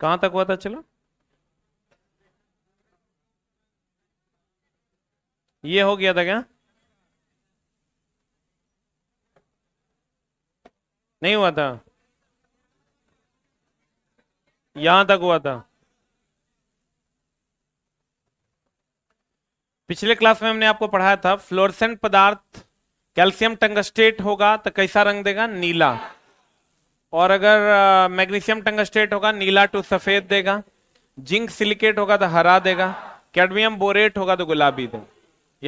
कहां तक हुआ था चलो ये हो गया था क्या नहीं हुआ था यहां तक हुआ था पिछले क्लास में हमने आपको पढ़ाया था फ्लोरसेंट पदार्थ कैल्शियम टंगस्टेट होगा तो कैसा रंग देगा नीला और अगर मैग्नीशियम टंगस्टेट होगा नीला टू सफेद देगा जिंक सिलिकेट होगा तो हरा देगा कैडमियम बोरेट होगा तो गुलाबी देगा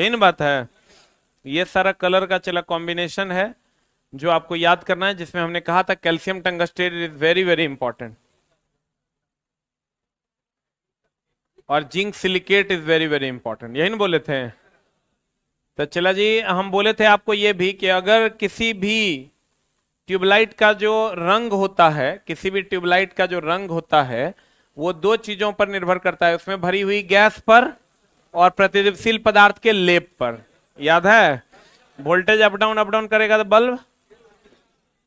यही ना बात है ये सारा कलर का चला कॉम्बिनेशन है जो आपको याद करना है जिसमें हमने कहा था calcium tungstate is very very important और zinc silicate is very very important यही ना बोले थे तो चला जी हम बोले थे आपको ये भी कि अगर किसी भी ट्यूबलाइट का जो रंग होता है किसी भी ट्यूबलाइट का जो रंग होता है वो दो चीजों पर निर्भर करता है उसमें भरी हुई गैस पर और प्रतिदीपशील पदार्थ के लेप पर याद है voltage up down up down करेगा तो बल्ब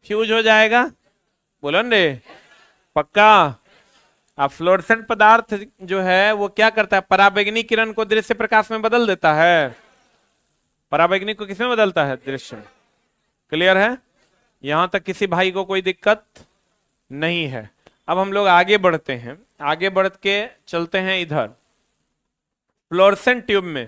फ्यूज हो जाएगा बोलन रे पक्का अब फ्लोरसेंट पदार्थ जो है वो क्या करता है पराबैग्नी किरण को दृश्य प्रकाश में बदल देता है पराबैग्नी को किसमें बदलता है दृश्य क्लियर है यहां तक किसी भाई को कोई दिक्कत नहीं है अब हम लोग आगे बढ़ते हैं आगे बढ़ के चलते हैं इधर फ्लोरसेंट ट्यूब में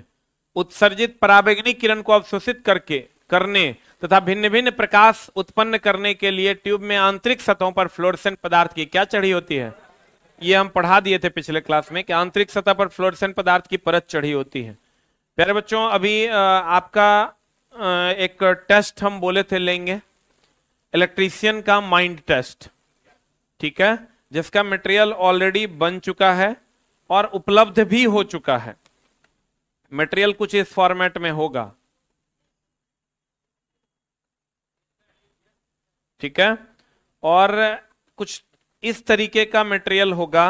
उत्सर्जित पराबैग्नी किरण को अवशोषित करके करने तथा भिन्न भिन्न प्रकाश उत्पन्न करने के लिए ट्यूब में आंतरिक सतहों पर फ्लोरसेंट पदार्थ की क्या चढ़ी होती है ये हम पढ़ा दिए थे पिछले क्लास में कि आंतरिक सतह पर फ्लोरसन पदार्थ की परत चढ़ी होती है प्यारे बच्चों अभी आपका एक टेस्ट हम बोले थे लेंगे इलेक्ट्रीशियन का माइंड टेस्ट ठीक है जिसका मटेरियल ऑलरेडी बन चुका है और उपलब्ध भी हो चुका है मटेरियल कुछ इस फॉर्मेट में होगा ठीक है और कुछ इस तरीके का मटेरियल होगा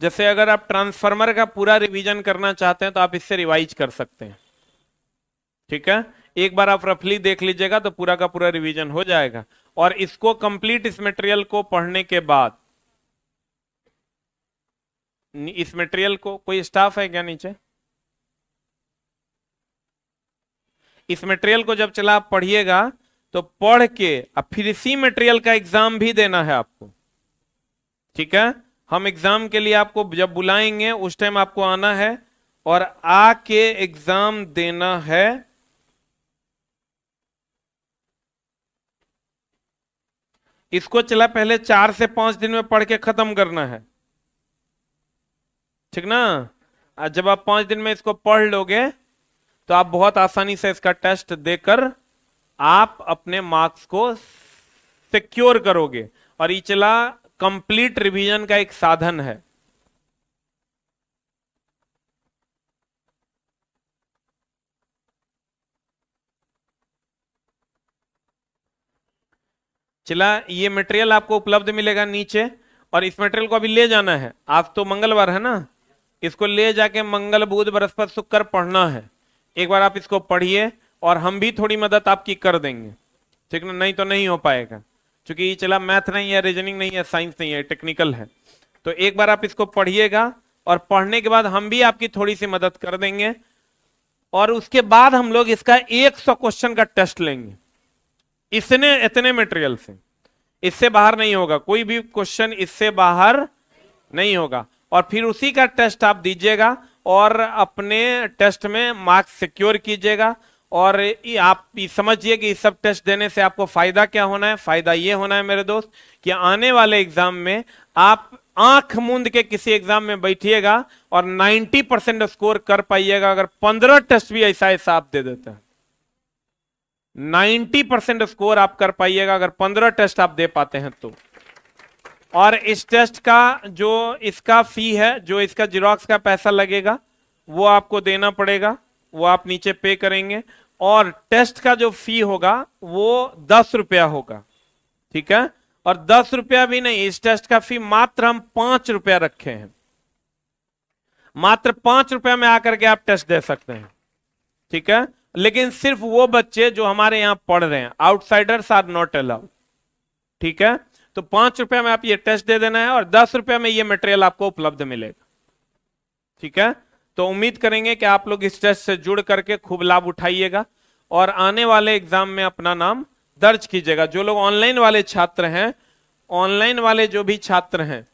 जैसे अगर आप ट्रांसफार्मर का पूरा रिवीजन करना चाहते हैं तो आप इससे रिवाइज कर सकते हैं ठीक है एक बार आप रफली देख लीजिएगा तो पूरा का पूरा रिवीजन हो जाएगा और इसको कंप्लीट इस मटेरियल को पढ़ने के बाद इस मटेरियल को कोई स्टाफ है क्या नीचे इस मटेरियल को जब चला आप पढ़िएगा तो पढ़ के अब फिर इसी मटेरियल का एग्जाम भी देना है आपको ठीक है हम एग्जाम के लिए आपको जब बुलाएंगे उस टाइम आपको आना है और आके एग्जाम देना है इसको चला पहले चार से पांच दिन में पढ़ के खत्म करना है ठीक ना जब आप पांच दिन में इसको पढ़ लोगे तो आप बहुत आसानी से इसका टेस्ट देकर आप अपने मार्क्स को सिक्योर करोगे और इचला कंप्लीट रिवीजन का एक साधन है चला ये मटेरियल आपको उपलब्ध मिलेगा नीचे और इस मटेरियल को अभी ले जाना है आज तो मंगलवार है ना इसको ले जाके मंगल बुध बृहस्पति शुक्र कर पढ़ना है एक बार आप इसको पढ़िए और हम भी थोड़ी मदद आपकी कर देंगे ठीक ना नहीं तो नहीं हो पाएगा चूंकि ये चला मैथ नहीं है रीजनिंग नहीं है साइंस नहीं है टेक्निकल है तो एक बार आप इसको पढ़िएगा और पढ़ने के बाद हम भी आपकी थोड़ी सी मदद कर देंगे और उसके बाद हम लोग इसका 100 क्वेश्चन का टेस्ट लेंगे इसने इतने मटेरियल से इससे बाहर नहीं होगा कोई भी क्वेश्चन इससे बाहर नहीं होगा और फिर उसी का टेस्ट आप दीजिएगा और अपने टेस्ट में मार्क्स सिक्योर कीजिएगा और ये आप समझिए कि सब टेस्ट देने से आपको फायदा क्या होना है फायदा ये होना है मेरे दोस्त कि आने वाले एग्जाम में आप आंख मूंद के किसी एग्जाम में बैठिएगा और 90 परसेंट स्कोर कर पाइएगा अगर 15 टेस्ट भी ऐसा ऐसा आप दे देते हैं 90 परसेंट स्कोर आप कर पाइएगा अगर 15 टेस्ट आप दे पाते हैं तो और इस टेस्ट का जो इसका फी है जो इसका जीरोक्स का पैसा लगेगा वो आपको देना पड़ेगा वो आप नीचे पे करेंगे और टेस्ट का जो फी होगा वो दस रुपया होगा ठीक है और दस रुपया भी नहीं इस टेस्ट का फी मात्र हम पांच रुपया रखे हैं मात्र पांच रुपया में आकर के आप टेस्ट दे सकते हैं ठीक है लेकिन सिर्फ वो बच्चे जो हमारे यहां पढ़ रहे हैं आउटसाइडर्स आर नॉट अलाउड ठीक है तो पांच रुपया में आप ये टेस्ट दे देना है और दस रुपया में ये मटेरियल आपको उपलब्ध मिलेगा ठीक है तो उम्मीद करेंगे कि आप लोग इस टेस्ट से जुड़ करके खूब लाभ उठाइएगा और आने वाले एग्जाम में अपना नाम दर्ज कीजिएगा जो लोग ऑनलाइन वाले छात्र हैं ऑनलाइन वाले जो भी छात्र हैं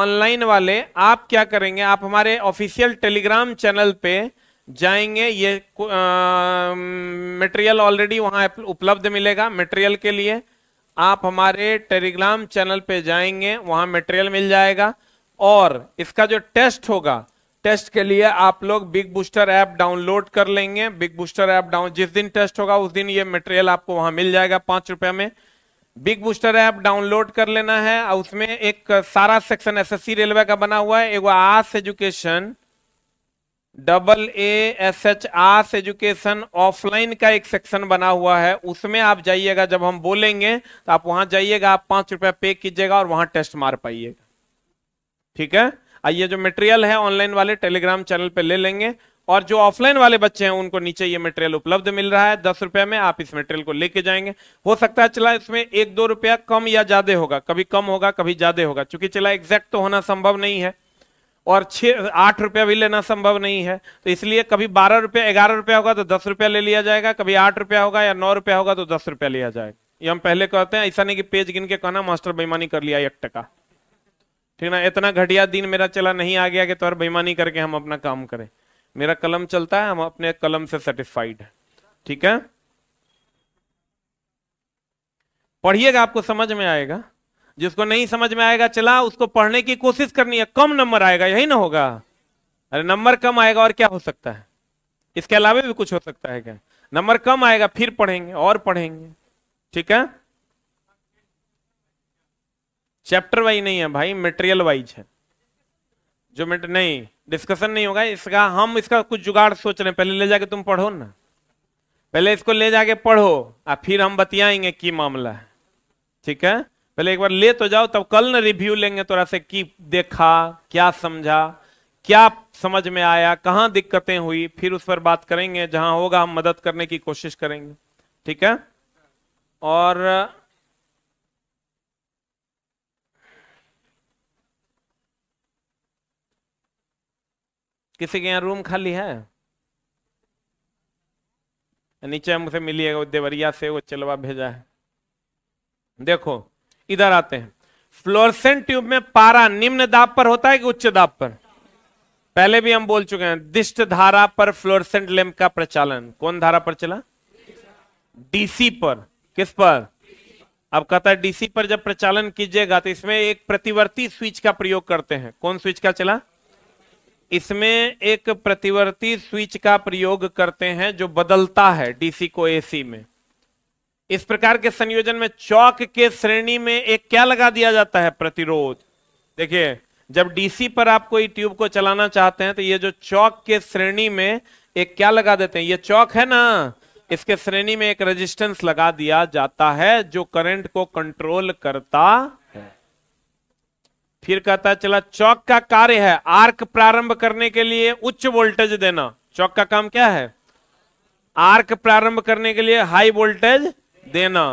ऑनलाइन वाले आप क्या करेंगे आप हमारे ऑफिशियल टेलीग्राम चैनल पे जाएंगे ये मटेरियल ऑलरेडी वहाँ उपलब्ध मिलेगा मटेरियल के लिए आप हमारे टेलीग्राम चैनल पे जाएंगे वहाँ मटेरियल मिल जाएगा और इसका जो टेस्ट होगा टेस्ट के लिए आप लोग बिग बूस्टर ऐप डाउनलोड कर लेंगे बिग बूस्टर ऐप डाउन जिस दिन टेस्ट होगा उस दिन ये मटेरियल आपको वहां मिल जाएगा पांच रुपए में बिग बूस्टर ऐप डाउनलोड कर लेना है और उसमें एक सारा सेक्शन एसएससी रेलवे का बना हुआ है एक आस education double A S H आस एजुकेशन ऑफलाइन का एक सेक्शन बना हुआ है उसमें आप जाइएगा जब हम बोलेंगे तो आप वहां जाइएगा आप पांच रुपया पे कीजिएगा और वहां टेस्ट मार पाइएगा ठीक है ये जो मटेरियल है ऑनलाइन वाले टेलीग्राम चैनल पे ले लेंगे और जो ऑफलाइन वाले बच्चे हैं उनको नीचे ये मटेरियल उपलब्ध मिल रहा है दस रुपए में आप इस मटेरियल को लेके जाएंगे हो सकता है चला इसमें एक दो रुपया कम या ज्यादा होगा कभी कम होगा कभी ज्यादा होगा चूंकि चला एग्जैक्ट तो होना संभव नहीं है और छह आठ रुपया भी लेना संभव नहीं है तो इसलिए कभी बारह रुपया ग्यारह रुपया होगा तो दस रुपया ले लिया जाएगा कभी आठ रुपया होगा या नौ रुपया होगा तो दस रुपया लिया जाएगा ये हम पहले कहते हैं ऐसा नहीं कि पेज गिन के कहना मास्टर बेईमानी कर लिया एक टका ठीक ना इतना घटिया दिन मेरा चला नहीं आ गया कि तो बेईमानी करके हम अपना काम करें मेरा कलम चलता है हम अपने कलम से सेटिस्फाइड है ठीक है पढ़िएगा आपको समझ में आएगा जिसको नहीं समझ में आएगा चला उसको पढ़ने की कोशिश करनी है कम नंबर आएगा यही ना होगा अरे नंबर कम आएगा और क्या हो सकता है इसके अलावा भी कुछ हो सकता है क्या नंबर कम आएगा फिर पढ़ेंगे और पढ़ेंगे ठीक है चैप्टर वाइज नहीं है भाई मेटेरियल वाइज है जो मेट नहीं डिस्कशन नहीं होगा इसका हम इसका कुछ जुगाड़ सोच रहे हैं पहले ले जाके तुम पढ़ो ना पहले इसको ले जाके पढ़ो और फिर हम बतियाएंगे की मामला है ठीक है पहले एक बार ले तो जाओ तब कल ना रिव्यू लेंगे थोड़ा से की देखा क्या समझा क्या समझ में आया कहाँ दिक्कतें हुई फिर उस पर बात करेंगे जहां होगा हम मदद करने की कोशिश करेंगे ठीक है और किसी के यहाँ रूम खाली है नीचे हमसे मिलिएगा देवरिया से वो चलवा भेजा है देखो इधर आते हैं फ्लोरसेंट ट्यूब में पारा निम्न दाब पर होता है कि उच्च दाब पर पहले भी हम बोल चुके हैं दिष्ट धारा पर फ्लोरसेंट लैंप का प्रचालन कौन धारा पर चला डीसी पर किस पर अब कहता है डीसी पर जब प्रचालन कीजिएगा तो इसमें एक प्रतिवर्ती स्विच का प्रयोग करते हैं कौन स्विच का चला इसमें एक प्रतिवर्ती स्विच का प्रयोग करते हैं जो बदलता है डीसी को एसी में इस प्रकार के संयोजन में चौक के श्रेणी में एक क्या लगा दिया जाता है प्रतिरोध देखिए जब डीसी पर आप कोई ट्यूब को चलाना चाहते हैं तो ये जो चौक के श्रेणी में एक क्या लगा देते हैं ये चौक है ना इसके श्रेणी में एक रेजिस्टेंस लगा दिया जाता है जो करंट को कंट्रोल करता फिर कहता चला चौक का कार्य है आर्क प्रारंभ करने के लिए उच्च वोल्टेज देना चौक का काम क्या है आर्क प्रारंभ करने के लिए हाई वोल्टेज देना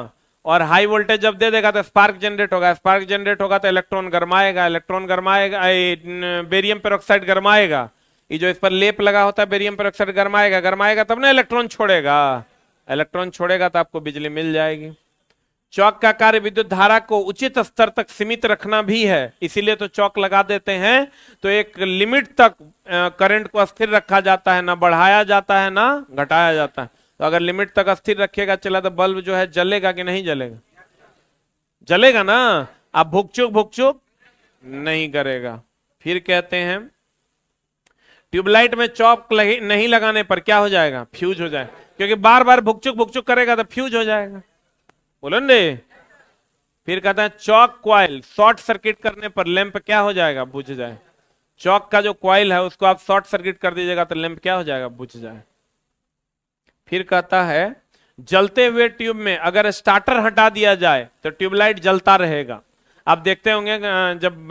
और हाई वोल्टेज जब दे देगा तो स्पार्क जनरेट होगा स्पार्क जनरेट होगा तो इलेक्ट्रॉन गर्माएगा इलेक्ट्रॉन गर्माएगा बेरियम पेरोक्साइड गर्माएगा ये जो इस पर लेप लगा होता है बेरियम पेरोक्साइड गर्माएगा गर्माएगा तब ना इलेक्ट्रॉन छोड़ेगा इलेक्ट्रॉन छोड़ेगा तो आपको बिजली मिल जाएगी चौक का कार्य विद्युत धारा को उचित स्तर तक सीमित रखना भी है इसीलिए तो चौक लगा देते हैं तो एक लिमिट तक करंट को स्थिर रखा जाता है ना बढ़ाया जाता है ना घटाया जाता है तो अगर लिमिट तक स्थिर रखेगा चला तो बल्ब जो है जलेगा कि नहीं जलेगा जलेगा ना आप भुकचुक भुकचुक नहीं करेगा फिर कहते हैं ट्यूबलाइट में चौक नहीं लगाने पर क्या हो जाएगा फ्यूज हो जाएगा क्योंकि बार बार भुकचुक भुकचुक करेगा तो फ्यूज हो जाएगा बोलो ने फिर कहता है चौक क्वाइल शॉर्ट सर्किट करने पर लैंप क्या हो जाएगा बुझ जाए चौक का जो क्वाइल है उसको आप शॉर्ट सर्किट कर दीजिएगा तो लैंप क्या हो जाएगा बुझ जाए फिर कहता है जलते हुए ट्यूब में अगर स्टार्टर हटा दिया जाए तो ट्यूबलाइट जलता रहेगा आप देखते होंगे जब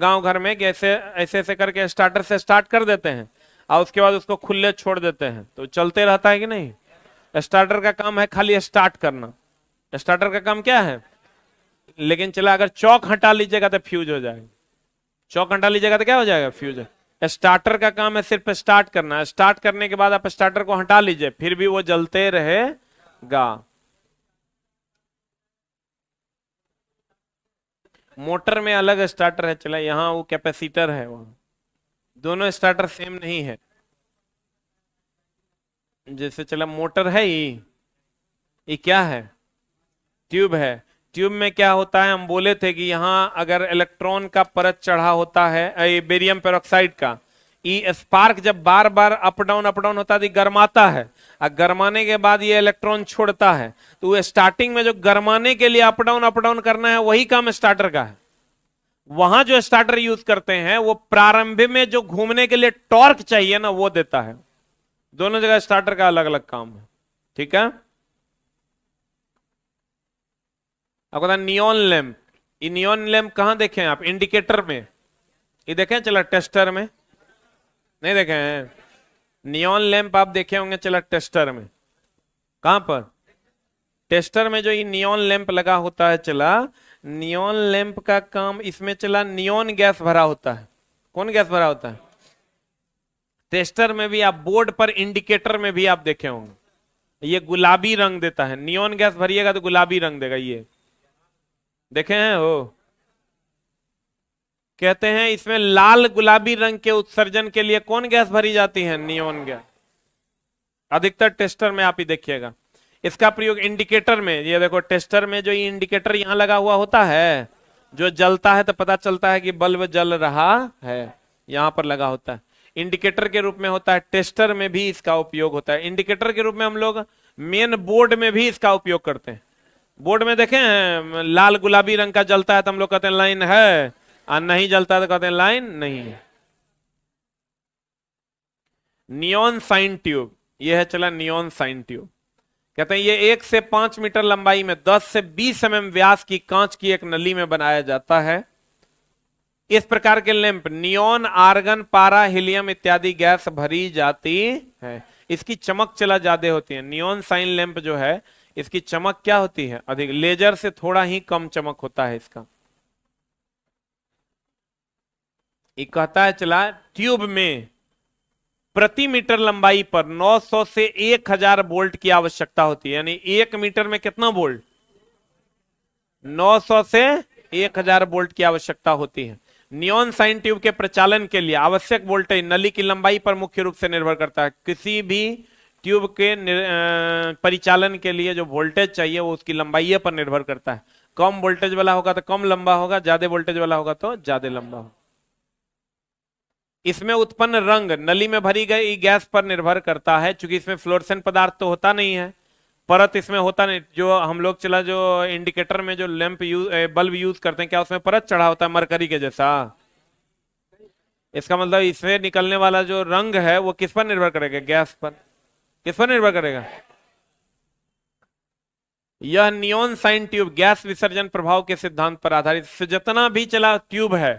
गांव घर में कि ऐसे ऐसे ऐसे करके स्टार्टर से स्टार्ट कर देते हैं और उसके बाद उसको खुले छोड़ देते हैं तो चलते रहता है कि नहीं स्टार्टर का काम है खाली स्टार्ट करना स्टार्टर का काम क्या है लेकिन चला अगर चौक हटा लीजिएगा तो फ्यूज हो जाएगा चौक हटा लीजिएगा तो क्या हो जाएगा फ्यूज स्टार्टर का काम है सिर्फ स्टार्ट करना स्टार्ट करने के बाद आप स्टार्टर को हटा लीजिए फिर भी वो जलते रहेगा मोटर में अलग स्टार्टर है चला यहाँ वो कैपेसिटर है वहां दोनों स्टार्टर सेम नहीं है जैसे चला मोटर है ये क्या है ट्यूब है ट्यूब में क्या होता है हम बोले थे कि यहाँ अगर इलेक्ट्रॉन का परत चढ़ा होता है बेरियम पेरोक्साइड का ई स्पार्क जब बार बार अप डाउन अप डाउन होता है तो गर्माता है और गर्माने के बाद ये इलेक्ट्रॉन छोड़ता है तो वो स्टार्टिंग में जो गर्माने के लिए अप डाउन अप डाउन करना है वही काम स्टार्टर का है वहां जो स्टार्टर यूज करते हैं वो प्रारंभ में जो घूमने के लिए टॉर्क चाहिए ना वो देता है दोनों जगह स्टार्टर का अलग अलग काम है ठीक है आपको था नियोन लैम्प नियोन लैम्प कहाँ देखे हैं आप इंडिकेटर में ये देखे हैं चला टेस्टर में नहीं देखे हैं नियोन लैम्प आप देखे होंगे चला टेस्टर में कहा पर टेस्टर में जो ये नियोन लैम्प लगा होता है चला नियोन लैम्प का काम इसमें चला नियोन गैस भरा होता है कौन गैस भरा होता है टेस्टर में भी आप बोर्ड पर इंडिकेटर में भी आप देखे होंगे ये गुलाबी रंग देता है नियोन गैस भरिएगा तो गुलाबी रंग देगा ये देखे हैं वो कहते हैं इसमें लाल गुलाबी रंग के उत्सर्जन के लिए कौन गैस भरी जाती है नियोन गैस अधिकतर टेस्टर में आप ही देखिएगा इसका प्रयोग इंडिकेटर में ये देखो टेस्टर में जो इंडिकेटर यहां लगा हुआ होता है जो जलता है तो पता चलता है कि बल्ब जल रहा है यहां पर लगा होता है इंडिकेटर के रूप में होता है टेस्टर में भी इसका उपयोग होता है इंडिकेटर के रूप में हम लोग मेन बोर्ड में भी इसका उपयोग करते हैं बोर्ड में देखे लाल गुलाबी रंग का जलता है तो हम लोग कहते हैं लाइन है और नहीं जलता तो कहते हैं लाइन नहीं है नियोन साइन ट्यूब यह है चला नियोन साइन ट्यूब कहते हैं ये एक से पांच मीटर लंबाई में दस से बीस एम व्यास की कांच की एक नली में बनाया जाता है इस प्रकार के लैंप नियोन आर्गन पारा हिलियम इत्यादि गैस भरी जाती है इसकी चमक चला ज्यादा होती है नियोन साइन लैंप जो है इसकी चमक क्या होती है अधिक लेजर से थोड़ा ही कम चमक होता है इसका ये कहता है चला ट्यूब में प्रति मीटर लंबाई पर 900 से 1000 बोल्ट की आवश्यकता होती है यानी एक मीटर में कितना बोल्ट 900 से 1000 बोल्ट की आवश्यकता होती है नियोन साइन ट्यूब के प्रचालन के लिए आवश्यक वोल्टेज नली की लंबाई पर मुख्य रूप से निर्भर करता है किसी भी ट्यूब के परिचालन के लिए जो वोल्टेज चाहिए वो उसकी लंबाई पर निर्भर करता है कम वोल्टेज वाला होगा तो कम लंबा होगा ज्यादा वोल्टेज वाला होगा तो ज्यादा लंबा होगा इसमें उत्पन्न रंग नली में भरी गई गैस पर निर्भर करता है क्योंकि इसमें फ्लोरसेंट पदार्थ तो होता नहीं है परत इसमें होता नहीं जो हम लोग चला जो इंडिकेटर में जो लैंप यूज बल्ब यूज करते हैं क्या उसमें परत चढ़ा होता है मरकरी के जैसा इसका मतलब इसमें निकलने वाला जो रंग है वो किस पर निर्भर करेगा गैस पर किस पर निर्भर करेगा यह नियोन साइन ट्यूब गैस विसर्जन प्रभाव के सिद्धांत पर आधारित जितना भी चला ट्यूब है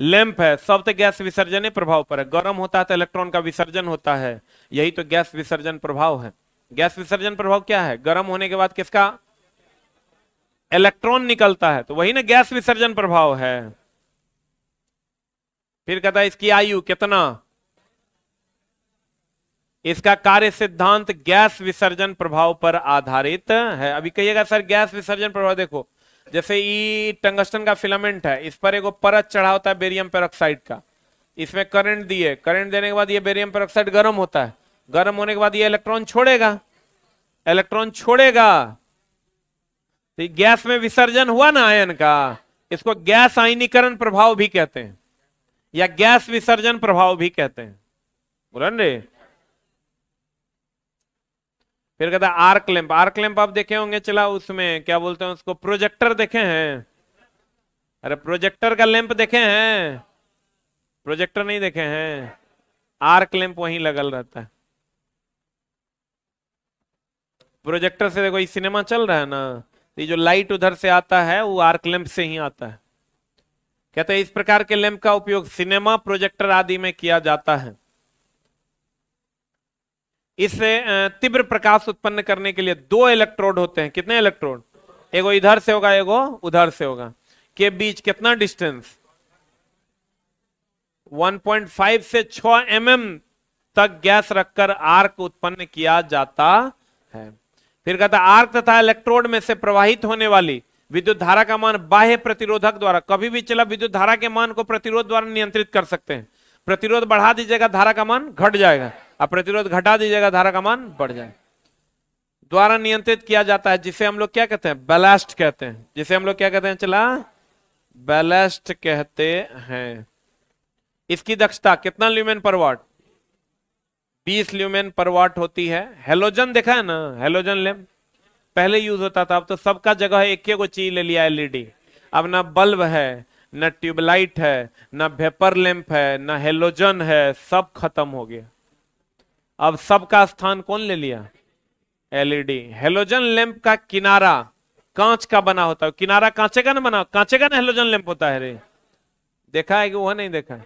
लैंप है सब तो गैस विसर्जन प्रभाव पर है गर्म होता है तो इलेक्ट्रॉन का विसर्जन होता है यही तो गैस विसर्जन प्रभाव है गैस विसर्जन प्रभाव क्या है गर्म होने के बाद किसका इलेक्ट्रॉन निकलता है तो वही ना गैस विसर्जन प्रभाव है फिर कहता है इसकी आयु कितना इसका कार्य सिद्धांत गैस विसर्जन प्रभाव पर आधारित है अभी कहिएगा सर गैस विसर्जन प्रभाव देखो जैसे ई टंगस्टन का फिलामेंट है इस पर एक परत चढ़ा होता है बेरियम पेरोक्साइड का इसमें करंट दिए करंट देने के बाद ये बेरियम पेरोक्साइड गर्म होता है गर्म होने के बाद ये इलेक्ट्रॉन छोड़ेगा इलेक्ट्रॉन छोड़ेगा तो गैस में विसर्जन हुआ ना आयन का इसको गैस आयनीकरण प्रभाव भी कहते हैं या गैस विसर्जन प्रभाव भी कहते हैं बोलन रे फिर कहता है आर्क लैंप आर्क लैंप आप देखे होंगे चला उसमें क्या बोलते हैं उसको प्रोजेक्टर देखे हैं अरे प्रोजेक्टर का लैंप देखे हैं प्रोजेक्टर नहीं देखे हैं आर्क लैंप वहीं लगल रहता है प्रोजेक्टर से देखो ये सिनेमा चल रहा है ना ये जो लाइट उधर से आता है वो आर्क लैंप से ही आता है कहते हैं इस प्रकार के लैंप का उपयोग सिनेमा प्रोजेक्टर आदि में किया जाता है इस तीव्र प्रकाश उत्पन्न करने के लिए दो इलेक्ट्रोड होते हैं कितने इलेक्ट्रोड एगो इधर से होगा एगो उधर से होगा के बीच कितना डिस्टेंस 1.5 से 6 एम mm तक गैस रखकर आर्क उत्पन्न किया जाता है फिर कहता आर्क तथा इलेक्ट्रोड में से प्रवाहित होने वाली विद्युत धारा का मान बाह्य प्रतिरोधक द्वारा कभी भी चला विद्युत धारा के मान को प्रतिरोध द्वारा नियंत्रित कर सकते हैं प्रतिरोध बढ़ा दीजिएगा धारा का मान घट जाएगा अब प्रतिरोध घटा दीजिएगा धारा का मान बढ़ जाए द्वारा नियंत्रित किया जाता है जिसे हम लोग क्या कहते हैं बैलास्ट कहते हैं जिसे हम लोग क्या कहते हैं चला बैलास्ट कहते हैं इसकी दक्षता कितना ल्यूमेन पर वाट 20 ल्यूमेन पर वाट होती है हेलोजन देखा है ना हेलोजन लैम्प पहले यूज होता था अब तो सबका जगह एक को चीज ले लिया एलईडी e अब ना बल्ब है ना ट्यूबलाइट है ना वेपर लैंप है ना हेलोजन है सब खत्म हो गया अब सबका स्थान कौन ले लिया एलईडी हेलोजन लैंप का किनारा कांच का बना होता है किनारा कांचे का ना बना कांचे का ना हेलोजन लैंप होता है रे देखा है कि वह नहीं देखा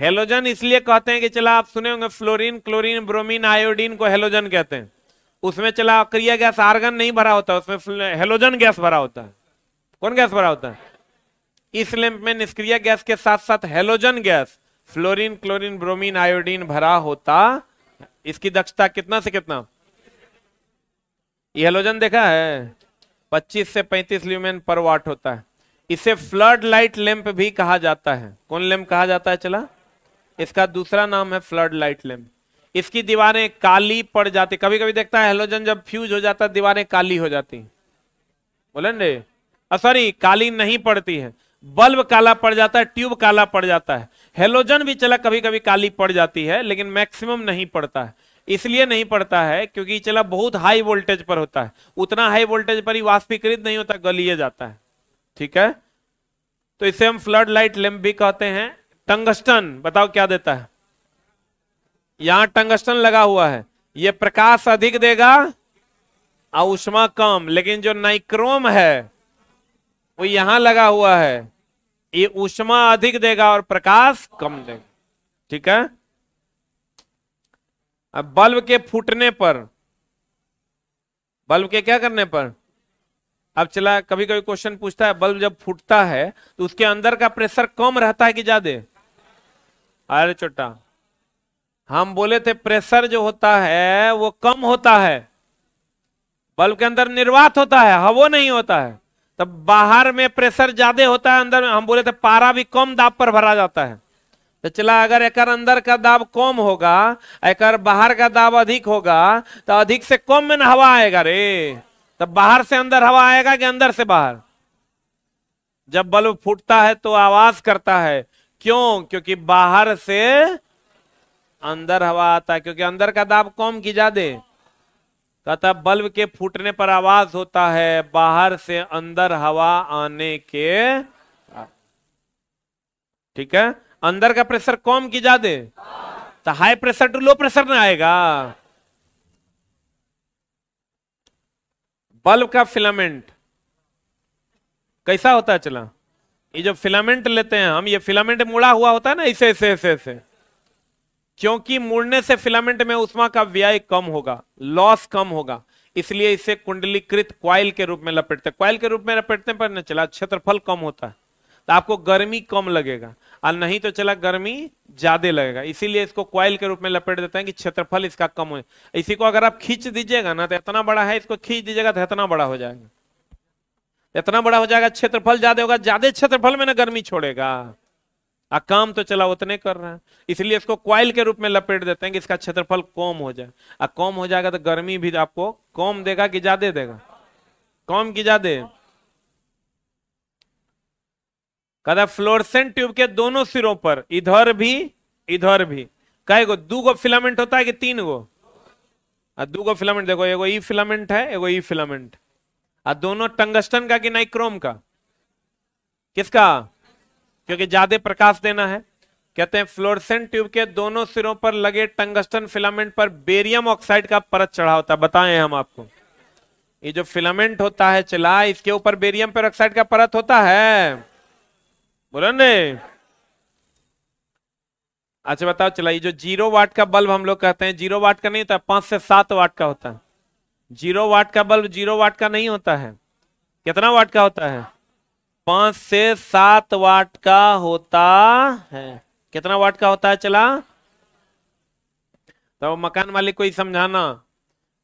हेलोजन इसलिए कहते हैं कि चला आप सुने होंगे फ्लोरीन क्लोरीन ब्रोमीन आयोडीन को हेलोजन कहते हैं उसमें चला क्रिया गैस आर्गन नहीं भरा होता उसमें हेलोजन गैस भरा होता है कौन गैस भरा होता है इस लैंप में निष्क्रिय गैस के साथ साथ halogen gas fluorine chlorine bromine iodine भरा होता इसकी दक्षता कितना से कितना ये हेलोजन देखा है 25 से 35 ल्यूमेन पर वाट होता है इसे फ्लड लाइट लैंप भी कहा जाता है कौन लैंप कहा जाता है चला इसका दूसरा नाम है फ्लड लाइट लैंप इसकी दीवारें काली पड़ जाती कभी कभी देखता है हेलोजन जब फ्यूज हो जाता है दीवारें काली हो जाती बोले सॉरी काली नहीं पड़ती है बल्ब काला पड़ जाता है ट्यूब काला पड़ जाता है हेलोजन भी चला कभी कभी काली पड़ जाती है लेकिन मैक्सिमम नहीं पड़ता है इसलिए नहीं पड़ता है क्योंकि चला बहुत हाई वोल्टेज पर होता है उतना हाई वोल्टेज पर ही वाष्पीकृत नहीं होता गलिए जाता है ठीक है तो इसे हम फ्लड लाइट लैम्प भी कहते हैं टंगस्टन बताओ क्या देता है यहां टंगस्टन लगा हुआ है ये प्रकाश अधिक देगा और उष्मा कम लेकिन जो नाइक्रोम है वो यहां लगा हुआ है ये उष्मा अधिक देगा और प्रकाश कम देगा ठीक है अब बल्ब के फूटने पर बल्ब के क्या करने पर अब चला कभी कभी क्वेश्चन पूछता है बल्ब जब फूटता है तो उसके अंदर का प्रेशर कम रहता है कि ज्यादा अरे छोटा हम बोले थे प्रेशर जो होता है वो कम होता है बल्ब के अंदर निर्वात होता है हवो नहीं होता है तब बाहर में प्रेशर ज्यादा होता है अंदर में हम बोले थे पारा भी कम दाब पर भरा जाता है तो चला अगर एक अंदर का दाब कम होगा एक बाहर का दाब अधिक होगा तो अधिक से कम में हवा आएगा रे तब बाहर से अंदर हवा आएगा कि अंदर से बाहर जब बल्ब फूटता है तो आवाज करता है क्यों क्योंकि बाहर से अंदर हवा आता है क्योंकि अंदर का दाब कम की ज्यादा कहता बल्ब के फूटने पर आवाज होता है बाहर से अंदर हवा आने के ठीक है अंदर का प्रेशर कम की ज्यादा तो high pressure to low pressure ना आएगा बल्ब का फिलामेंट कैसा होता है चला ये जो फिलामेंट लेते हैं हम ये फिलामेंट मुड़ा हुआ होता है ना इसे ऐसे ऐसे ऐसे क्योंकि मुड़ने से फिलामेंट में उष्मा का व्यय कम होगा लॉस कम होगा इसलिए इसे कुंडलीकृत क्वाइल के रूप में लपेटते क्वाइल के रूप में लपेटते पर न चला क्षेत्रफल कम होता है तो आपको गर्मी कम लगेगा और नहीं तो चला गर्मी ज्यादा लगेगा इसीलिए इसको क्वाइल के रूप में लपेट देते हैं कि क्षेत्रफल इसका कम हो इसी को अगर आप खींच दीजिएगा ना तो इतना बड़ा है इसको खींच दीजिएगा तो इतना बड़ा हो जाएगा इतना बड़ा हो जाएगा क्षेत्रफल ज्यादा होगा ज्यादा क्षेत्रफल में ना गर्मी छोड़ेगा आ काम तो चला उतने कर रहा है इसलिए इसको क्वाइल के रूप में लपेट देते हैं कि इसका क्षेत्रफल कम हो जाए आ कम हो जाएगा तो गर्मी भी आपको कम देगा कि ज्यादा देगा कम कि ज्यादा कदा फ्लोरसेंट ट्यूब के दोनों सिरों पर इधर भी इधर भी कहे गो दू गो फिलामेंट होता है कि तीन गो आ दू गो फिलामेंट देखो एगो ई फिलामेंट है एगो ई फिलामेंट आ दोनों टंगस्टन का कि नाइक्रोम का किसका क्योंकि ज्यादा प्रकाश देना है कहते हैं फ्लोरसेंट ट्यूब के दोनों सिरों पर लगे टंगस्टन फिलामेंट पर बेरियम ऑक्साइड का परत चढ़ा होता है बताएं हम आपको ये जो फिलामेंट होता है चला इसके ऊपर बेरियम पर ऑक्साइड का परत होता है बोला ने अच्छा बताओ चला ये जो जीरो वाट का बल्ब हम लोग कहते हैं जीरो वाट का नहीं होता पांच से सात वाट का होता है जीरो वाट का बल्ब जीरो वाट का नहीं होता है कितना वाट का होता है पांच से सात वाट का होता है कितना वाट का होता है चला तो मकान मालिक को ही समझाना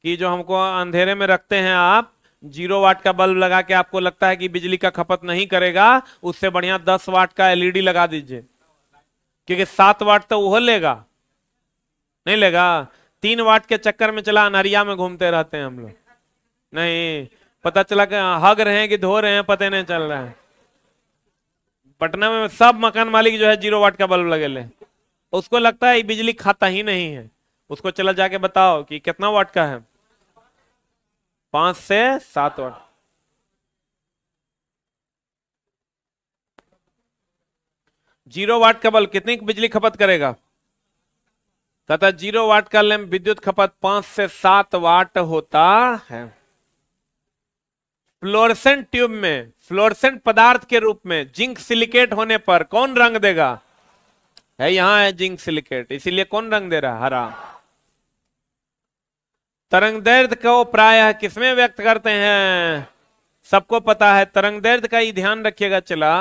कि जो हमको अंधेरे में रखते हैं आप जीरो वाट का बल्ब लगा के आपको लगता है कि बिजली का खपत नहीं करेगा उससे बढ़िया दस वाट का एलईडी लगा दीजिए क्योंकि सात वाट तो वह लेगा नहीं लेगा तीन वाट के चक्कर में चला अनहरिया में घूमते रहते हैं हम लोग नहीं पता चला कि हाँ, हग रहे हैं कि धो रहे हैं पता नहीं चल रहा है पटना में सब मकान मालिक जो है जीरो वाट का बल्ब लगे ले उसको लगता है बिजली खाता ही नहीं है उसको चला जाके बताओ कि कितना वाट का है पांच से सात वाट जीरो वाट का बल्ब कितनी बिजली खपत करेगा कहता जीरो वाट का लैम्प विद्युत खपत पांच से सात वाट होता है फ्लोरसेंट ट्यूब में फ्लोरसेंट पदार्थ के रूप में जिंक सिलिकेट होने पर कौन रंग देगा है यहां है जिंक सिलिकेट इसीलिए कौन रंग दे रहा है हरा तरंग दर्द को प्राय किसमें व्यक्त करते हैं सबको पता है तरंग दर्द का ही ध्यान रखिएगा चला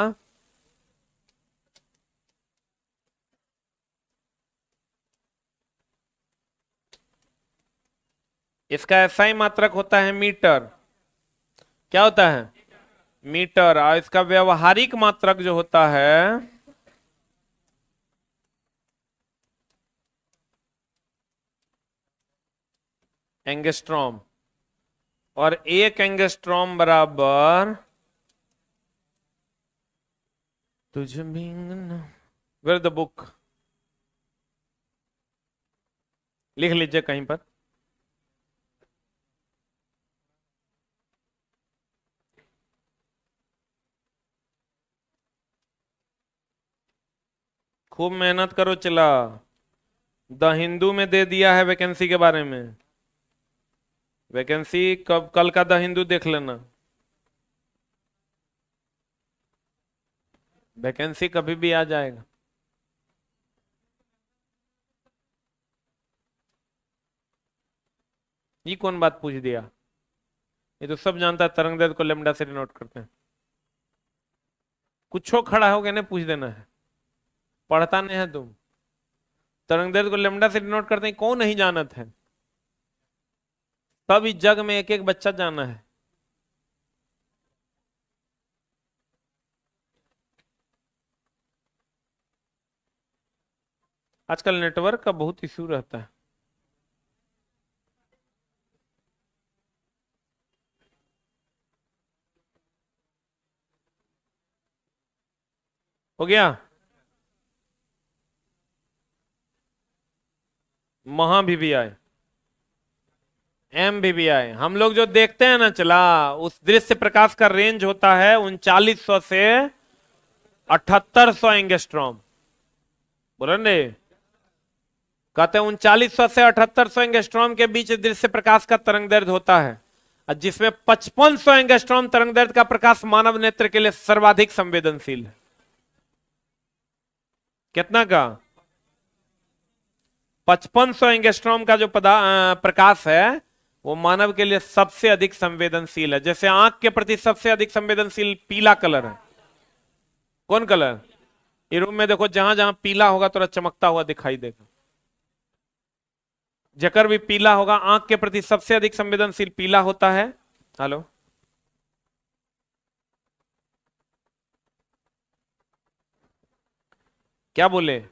इसका ऐसा ही मात्रक होता है मीटर क्या होता है मीटर और इसका व्यवहारिक मात्रक जो होता है एंगेस्ट्रॉम और एक एंगेस्ट्रॉम बराबर तुझ वेर द बुक लिख लीजिए कहीं पर खूब मेहनत करो चिल्ला द हिंदू में दे दिया है वैकेंसी के बारे में वैकेंसी कब कल का द हिंदू देख लेना वैकेंसी कभी भी आ जाएगा ये कौन बात पूछ दिया ये तो सब जानता है तरंगदेव को लेमडा से डिनोट करते हैं कुछ खड़ा गया इन्हें पूछ देना है पढ़ता नहीं है तुम तरंग दर्द को लेमडा से डिनोट करते हैं कौन नहीं जानत है तब इस जग में एक एक बच्चा जाना है आजकल नेटवर्क का बहुत इश्यू रहता है हो गया महा आए एम आए हम लोग जो देखते हैं ना चला उस दृश्य प्रकाश का रेंज होता है उनचालीस सौ से अठहत्तर सौ एंगेस्ट्रॉम बोला कहते हैं उनचालीस सौ से अठहत्तर सौ एंगेस्ट्रॉम के बीच दृश्य प्रकाश का तरंग दर्द होता है जिसमें पचपन सौ एंगेस्ट्रॉम तरंग दर्द का प्रकाश मानव नेत्र के लिए सर्वाधिक संवेदनशील है कितना का पचपन सौ एंगेस्ट्रॉम का जो पदा प्रकाश है वो मानव के लिए सबसे अधिक संवेदनशील है जैसे आंख के प्रति सबसे अधिक संवेदनशील पीला कलर है कौन कलर ये रूम में देखो जहां जहां पीला होगा थोड़ा चमकता हुआ दिखाई देगा जकर भी पीला होगा आंख के प्रति सबसे अधिक संवेदनशील पीला होता है हेलो क्या बोले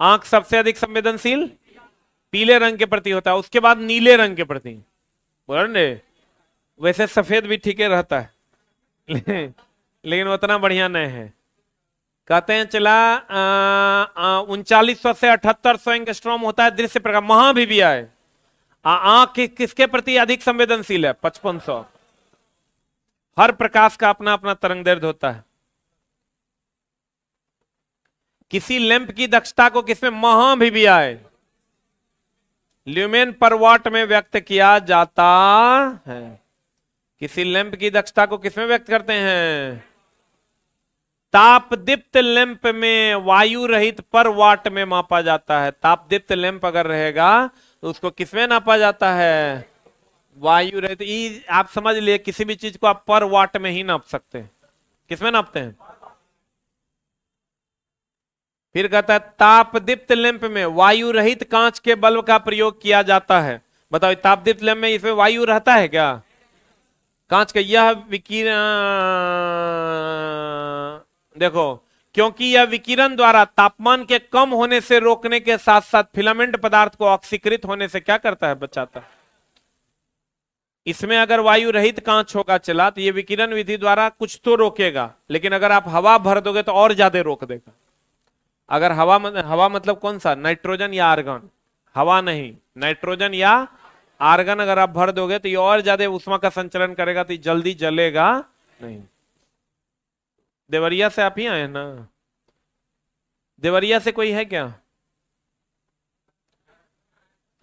आंख सबसे अधिक संवेदनशील पीले रंग के प्रति होता है उसके बाद नीले रंग के प्रति वैसे सफेद भी ठीक है रहता है लेकिन उतना बढ़िया नहीं है कहते हैं चला उनचालीस सौ से अठहत्तर सौ एंगस्ट्रोम होता है दृश्य प्रकार महा भी, भी आए आंख कि, किसके प्रति अधिक संवेदनशील है पचपन सौ हर प्रकाश का अपना अपना तरंग दर्द होता है किसी लैंप की दक्षता को किसमें महा भी, भी आए ल्यूमेन पर वाट में व्यक्त किया जाता है किसी लैंप की दक्षता को किसमें व्यक्त करते हैं तापदीप्त लैंप में वायु रहित पर वाट में मापा जाता है तापदीप्त लैंप अगर रहेगा तो उसको किसमें नापा जाता है वायु रहित आप समझ लिए किसी भी चीज को आप पर वाट में ही नाप सकते हैं किसमें नापते हैं फिर कहता है ताप दीप्त लैंप में वायु रहित कांच के बल्ब का प्रयोग किया जाता है बताओ ताप दीप्त लैंप में इसमें वायु रहता है क्या कांच का यह विकिरण देखो क्योंकि यह विकिरण द्वारा तापमान के कम होने से रोकने के साथ साथ फिलामेंट पदार्थ को ऑक्सीकृत होने से क्या करता है बचाता है इसमें अगर वायु रहित कांच होगा चला तो यह विकिरण विधि द्वारा कुछ तो रोकेगा लेकिन अगर आप हवा भर दोगे तो और ज्यादा रोक देगा अगर हवा मतलब हवा मतलब कौन सा नाइट्रोजन या आर्गन हवा नहीं नाइट्रोजन या आर्गन अगर आप भर दोगे तो ये और ज्यादा उष्मा का संचलन करेगा तो जल्दी जलेगा नहीं देवरिया से आप ही आए ना देवरिया से कोई है क्या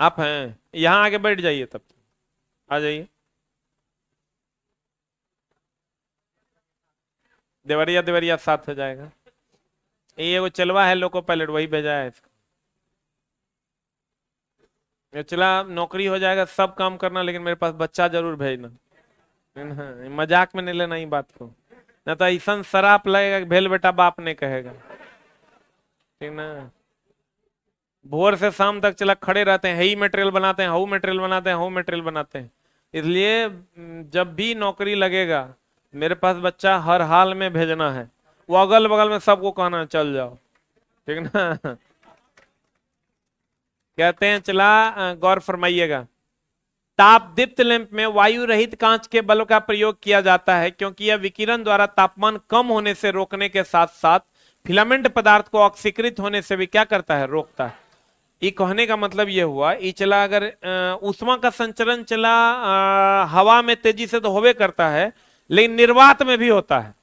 आप हैं यहां आके बैठ जाइए तब आ जाइए देवरिया देवरिया साथ हो जाएगा ये वो चलवा है लोको पायलट वही भेजा है ये चला नौकरी हो जाएगा सब काम करना लेकिन मेरे पास बच्चा जरूर भेजना मजाक में नहीं लेना ही बात को न तो ऐसा शराप लगेगा कि भेल बेटा बाप ने कहेगा ठीक न भोर से शाम तक चला खड़े रहते हैं ही मेटेरियल बनाते हैं हाउ मेटेरियल बनाते हैं हाउ मेटेरियल बनाते हैं इसलिए जब भी नौकरी लगेगा मेरे पास बच्चा हर हाल में भेजना है वो अगल बगल में सबको कहना चल जाओ ठीक ना कहते हैं चला गौर फरमाइएगा ताप दीप्त लैंप में वायु रहित कांच के बल्ब का प्रयोग किया जाता है क्योंकि यह विकिरण द्वारा तापमान कम होने से रोकने के साथ साथ फिलामेंट पदार्थ को ऑक्सीकृत होने से भी क्या करता है रोकता है ये कहने का मतलब यह हुआ ये चला अगर उष्मा का संचरण चला आ, हवा में तेजी से तो होवे करता है लेकिन निर्वात में भी होता है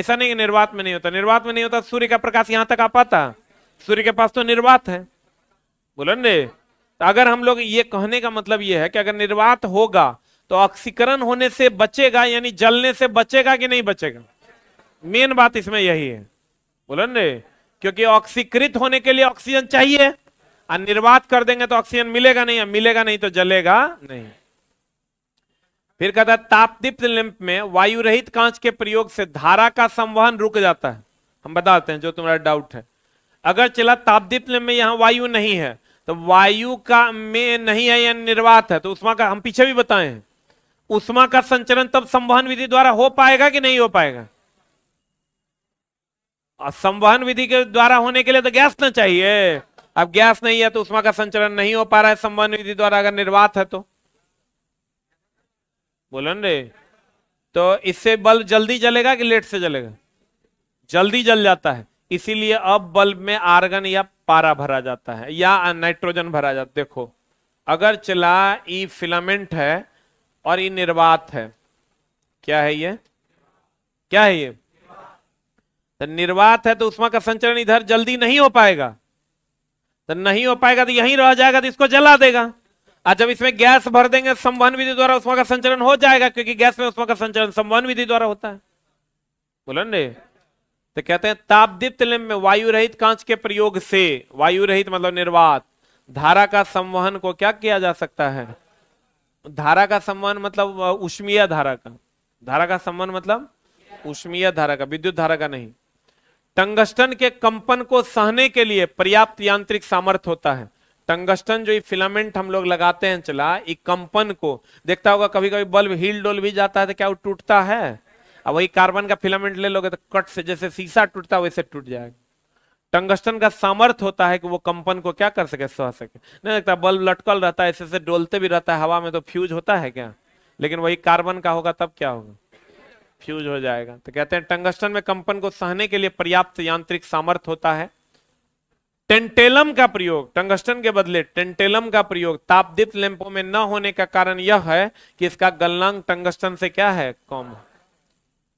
ऐसा नहीं निर्वात में नहीं होता निर्वात में नहीं होता तो सूर्य का प्रकाश यहां तक आ पाता सूर्य के पास तो निर्वात है बोलन रे तो अगर हम लोग ये कहने का मतलब ये है कि अगर निर्वात होगा तो ऑक्सीकरण होने से बचेगा यानी जलने से बचेगा कि नहीं बचेगा मेन बात इसमें यही है बोलन रे क्योंकि ऑक्सीकृत होने के लिए ऑक्सीजन चाहिए और निर्वात कर देंगे तो ऑक्सीजन मिलेगा नहीं मिलेगा नहीं तो जलेगा नहीं फिर कहता है तापदीप्त लिंप में वायु रहित कांच के प्रयोग से धारा का संवहन रुक जाता है हम बताते हैं जो तुम्हारा डाउट है अगर चला तापदीप लिंप में यहां वायु नहीं है तो वायु का में नहीं है या निर्वात है तो उष्मा का हम पीछे भी बताए हैं उष्मा का संचरण तब संवहन विधि द्वारा हो पाएगा कि नहीं हो पाएगा और संवहन विधि के द्वारा होने के लिए तो गैस ना चाहिए अब गैस नहीं है तो उष्मा का संचरण नहीं हो पा रहा है संवहन विधि द्वारा अगर निर्वात है तो बोलन रे तो इससे बल्ब जल्दी जलेगा कि लेट से जलेगा जल्दी जल जाता है इसीलिए अब बल्ब में आर्गन या पारा भरा जाता है या नाइट्रोजन भरा जाता देखो अगर चला ई फिलामेंट है और ये निर्वात है क्या है ये क्या है ये तो निर्वात है तो उष्मा का संचरण इधर जल्दी नहीं हो पाएगा तो नहीं हो पाएगा तो यहीं रह जाएगा तो इसको जला देगा जब इसमें गैस भर देंगे संवहन विधि द्वारा उष्मा का संचरण हो जाएगा क्योंकि गैस में उष्मा का संचरण संवहन विधि द्वारा होता है बोला ने तो कहते हैं तापदीप्त लिंब में वायु रहित कांच के प्रयोग से वायु रहित मतलब निर्वात धारा का संवहन को क्या किया जा सकता है धारा का संवहन मतलब उष्मीय धारा का धारा का संवहन मतलब उष्मीय धारा का विद्युत धारा का नहीं टंगस्टन के कंपन को सहने के लिए पर्याप्त यांत्रिक सामर्थ्य होता है टंगस्टन जो ये फिलामेंट हम लोग लगाते हैं चला ये कंपन को देखता होगा कभी कभी बल्ब हिल डोल भी जाता है तो क्या वो टूटता है अब वही कार्बन का फिलामेंट ले लोगे तो कट से जैसे शीशा टूटता वैसे टूट जाएगा टंगस्टन का सामर्थ होता है कि वो कंपन को क्या कर सके सह सके नहीं देखता बल्ब लटकल रहता है ऐसे ऐसे डोलते भी रहता है हवा में तो फ्यूज होता है क्या लेकिन वही कार्बन का होगा तब क्या होगा फ्यूज हो जाएगा तो कहते हैं टंगस्टन में कंपन को सहने के लिए पर्याप्त यांत्रिक सामर्थ होता है टेंटेलम का प्रयोग टंगस्टन के बदले टेंटेलम का प्रयोग तापदीप लैंपों में न होने का कारण यह है कि इसका गलनांक टंगस्टन से क्या है कम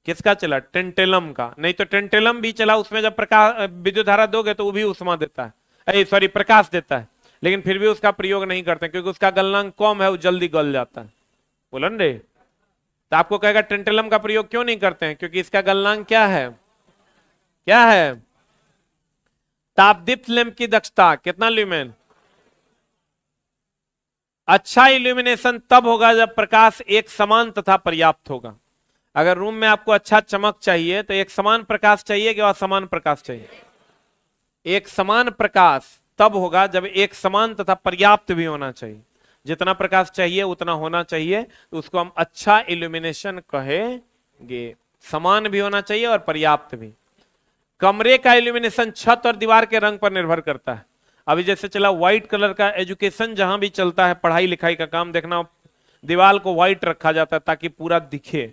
किसका चला टेंटेलम का नहीं तो टेंटेलम भी चला उसमें जब प्रकाश विद्युत धारा दोगे तो वो भी उष्मा देता है सॉरी प्रकाश देता है लेकिन फिर भी उसका प्रयोग नहीं करते क्योंकि उसका गलनांक कम है वो जल्दी गल जाता है बोलन रे तो आपको कहेगा टेंटेलम का प्रयोग क्यों नहीं करते हैं क्योंकि इसका गलनांक क्या है क्या है तापदीप्त लैंप की दक्षता कितना ल्यूमेन अच्छा इल्यूमिनेशन तब होगा जब प्रकाश एक समान तथा पर्याप्त होगा अगर रूम में आपको अच्छा चमक चाहिए तो एक समान प्रकाश चाहिए कि असमान प्रकाश चाहिए एक समान प्रकाश तब होगा जब एक समान तथा पर्याप्त भी होना चाहिए जितना प्रकाश चाहिए उतना होना चाहिए तो उसको हम अच्छा इल्यूमिनेशन कहेंगे समान भी होना चाहिए और पर्याप्त भी कमरे का इल्यूमिनेशन छत और दीवार के रंग पर निर्भर करता है अभी जैसे चला व्हाइट कलर का एजुकेशन जहां भी चलता है पढ़ाई लिखाई का काम देखना दीवार को व्हाइट रखा जाता है ताकि पूरा दिखे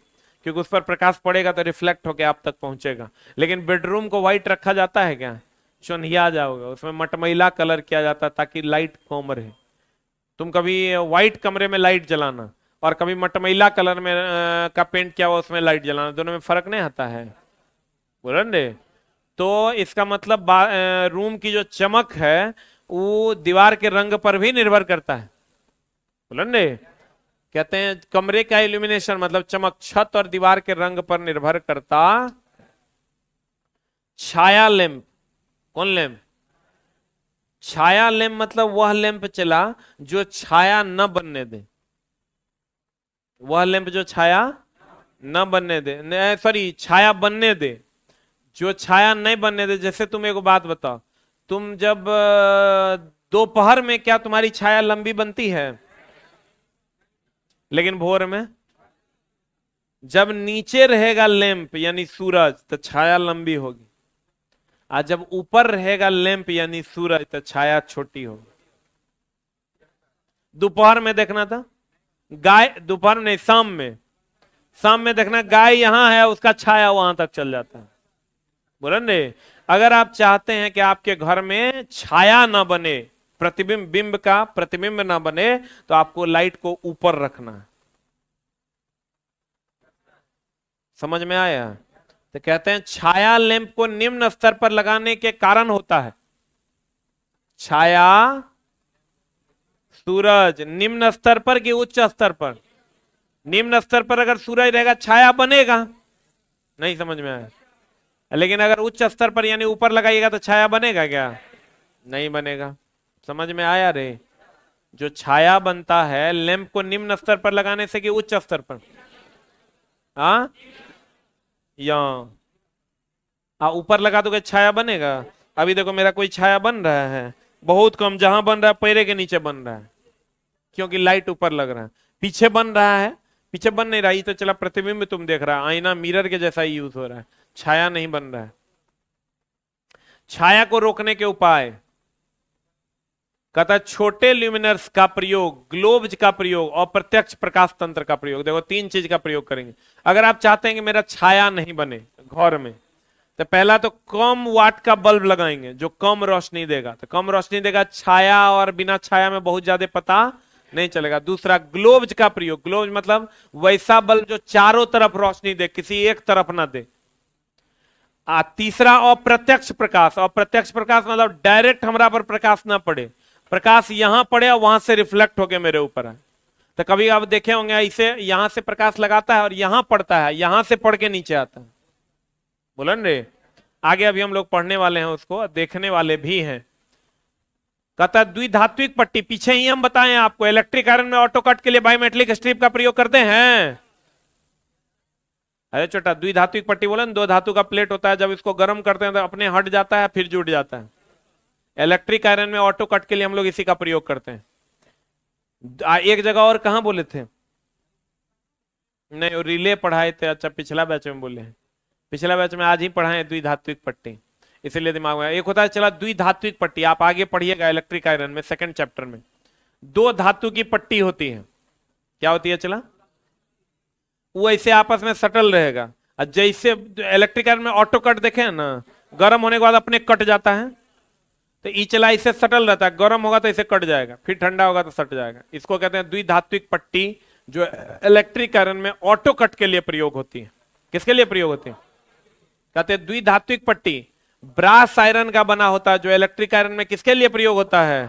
क्योंकि उस पर प्रकाश पड़ेगा तो रिफ्लेक्ट होकर आप तक पहुंचेगा लेकिन बेडरूम को व्हाइट रखा जाता है क्या चुनिया जाओगे उसमें मटमैला कलर किया जाता है ताकि लाइट कॉम रहे तुम कभी व्हाइट कमरे में लाइट जलाना और कभी मटमैला कलर में का पेंट किया हुआ उसमें लाइट जलाना दोनों में फर्क नहीं आता है बोल रहे तो इसका मतलब रूम की जो चमक है वो दीवार के रंग पर भी निर्भर करता है बोलने कहते हैं कमरे का इल्यूमिनेशन मतलब चमक छत और दीवार के रंग पर निर्भर करता छाया लैंप कौन लैंप छाया लैंप मतलब वह लैंप चला जो छाया न बनने दे वह लैंप जो छाया न बनने दे सॉरी छाया बनने दे जो छाया नहीं बनने दे जैसे तुम एक बात बताओ तुम जब दोपहर में क्या तुम्हारी छाया लंबी बनती है लेकिन भोर में जब नीचे रहेगा लैंप यानी सूरज तो छाया लंबी होगी और जब ऊपर रहेगा लैंप यानी सूरज तो छाया छोटी होगी दोपहर में देखना था गाय दोपहर नहीं शाम में शाम में देखना गाय यहां है उसका छाया वहां तक चल जाता है बोलन अगर आप चाहते हैं कि आपके घर में छाया ना बने प्रतिबिंब बिंब का प्रतिबिंब ना बने तो आपको लाइट को ऊपर रखना है समझ में आया तो कहते हैं छाया लैंप को निम्न स्तर पर लगाने के कारण होता है छाया सूरज निम्न स्तर पर कि उच्च स्तर पर निम्न स्तर पर अगर सूरज रहेगा छाया बनेगा नहीं समझ में आया लेकिन अगर उच्च स्तर पर यानी ऊपर लगाइएगा तो छाया बनेगा क्या नहीं बनेगा समझ में आया रे जो छाया बनता है लैंप को निम्न स्तर पर लगाने से कि उच्च स्तर पर आ? या ऊपर लगा दो छाया बनेगा अभी देखो मेरा कोई छाया बन रहा है बहुत कम जहां बन रहा है पैरे के नीचे बन रहा है क्योंकि लाइट ऊपर लग रहा है पीछे बन रहा है पीछे बन नहीं रहा ये तो चला प्रतिबिंब तुम देख रहा है आईना मिरर के जैसा यूज हो रहा है छाया नहीं बन रहा है छाया को रोकने के उपाय कहता छोटे ल्यूमिनर्स का प्रयोग ग्लोब्स का प्रयोग और प्रत्यक्ष प्रकाश तंत्र का प्रयोग देखो तीन चीज का प्रयोग करेंगे अगर आप चाहते हैं कि मेरा छाया नहीं बने घर में तो पहला तो कम वाट का बल्ब लगाएंगे जो कम रोशनी देगा तो कम रोशनी देगा छाया और बिना छाया में बहुत ज्यादा पता नहीं चलेगा दूसरा ग्लोब्स का प्रयोग ग्लोब्स मतलब वैसा बल्ब जो चारों तरफ रोशनी दे किसी एक तरफ ना दे आ तीसरा अप्रत्यक्ष प्रकाश अप्रत्यक्ष प्रकाश मतलब डायरेक्ट हमारा पर प्रकाश ना पड़े प्रकाश यहां पड़े और वहां से रिफ्लेक्ट होके मेरे ऊपर है तो कभी आप देखे होंगे इसे यहां से प्रकाश लगाता है और यहां पड़ता है यहां से पढ़ के नीचे आता है बोलन रे आगे अभी हम लोग पढ़ने वाले हैं उसको देखने वाले भी हैं कहता है द्विधात्विक पट्टी पीछे ही हम बताएं आपको इलेक्ट्रिक आयरन में ऑटो कट के लिए बायोमेट्रिक स्ट्रिप का प्रयोग करते हैं अरे छोटा दुई धातु पट्टी बोले ना दो धातु का प्लेट होता है जब इसको गर्म करते हैं तो अपने हट जाता है फिर जुट जाता है इलेक्ट्रिक आयरन में ऑटो कट के लिए हम लोग इसी का प्रयोग करते हैं एक जगह और कहा बोले थे नहीं रिले पढ़ाए थे अच्छा पिछला बैच में बोले हैं पिछला बैच में आज ही पढ़ाए द्विधात्विक पट्टी इसलिए दिमाग में एक होता है चला द्विधात्विक पट्टी आप आगे पढ़िएगा इलेक्ट्रिक आयरन में सेकंड चैप्टर में दो धातु की पट्टी होती है क्या होती है चला वो ऐसे आपस में सटल रहेगा और जैसे इलेक्ट्रिकल में ऑटो कट देखे ना गर्म होने के बाद अपने कट जाता है तो ई चला इससे सटल रहता है गर्म होगा तो इसे कट जाएगा फिर ठंडा होगा तो सट जाएगा इसको कहते हैं द्विधात्विक पट्टी जो इलेक्ट्रिक करंट में ऑटो कट के लिए प्रयोग होती है किसके लिए प्रयोग होती है कहते हैं द्विधात्विक पट्टी ब्रास आयरन का बना होता है जो इलेक्ट्रिक आयरन में किसके लिए प्रयोग होता है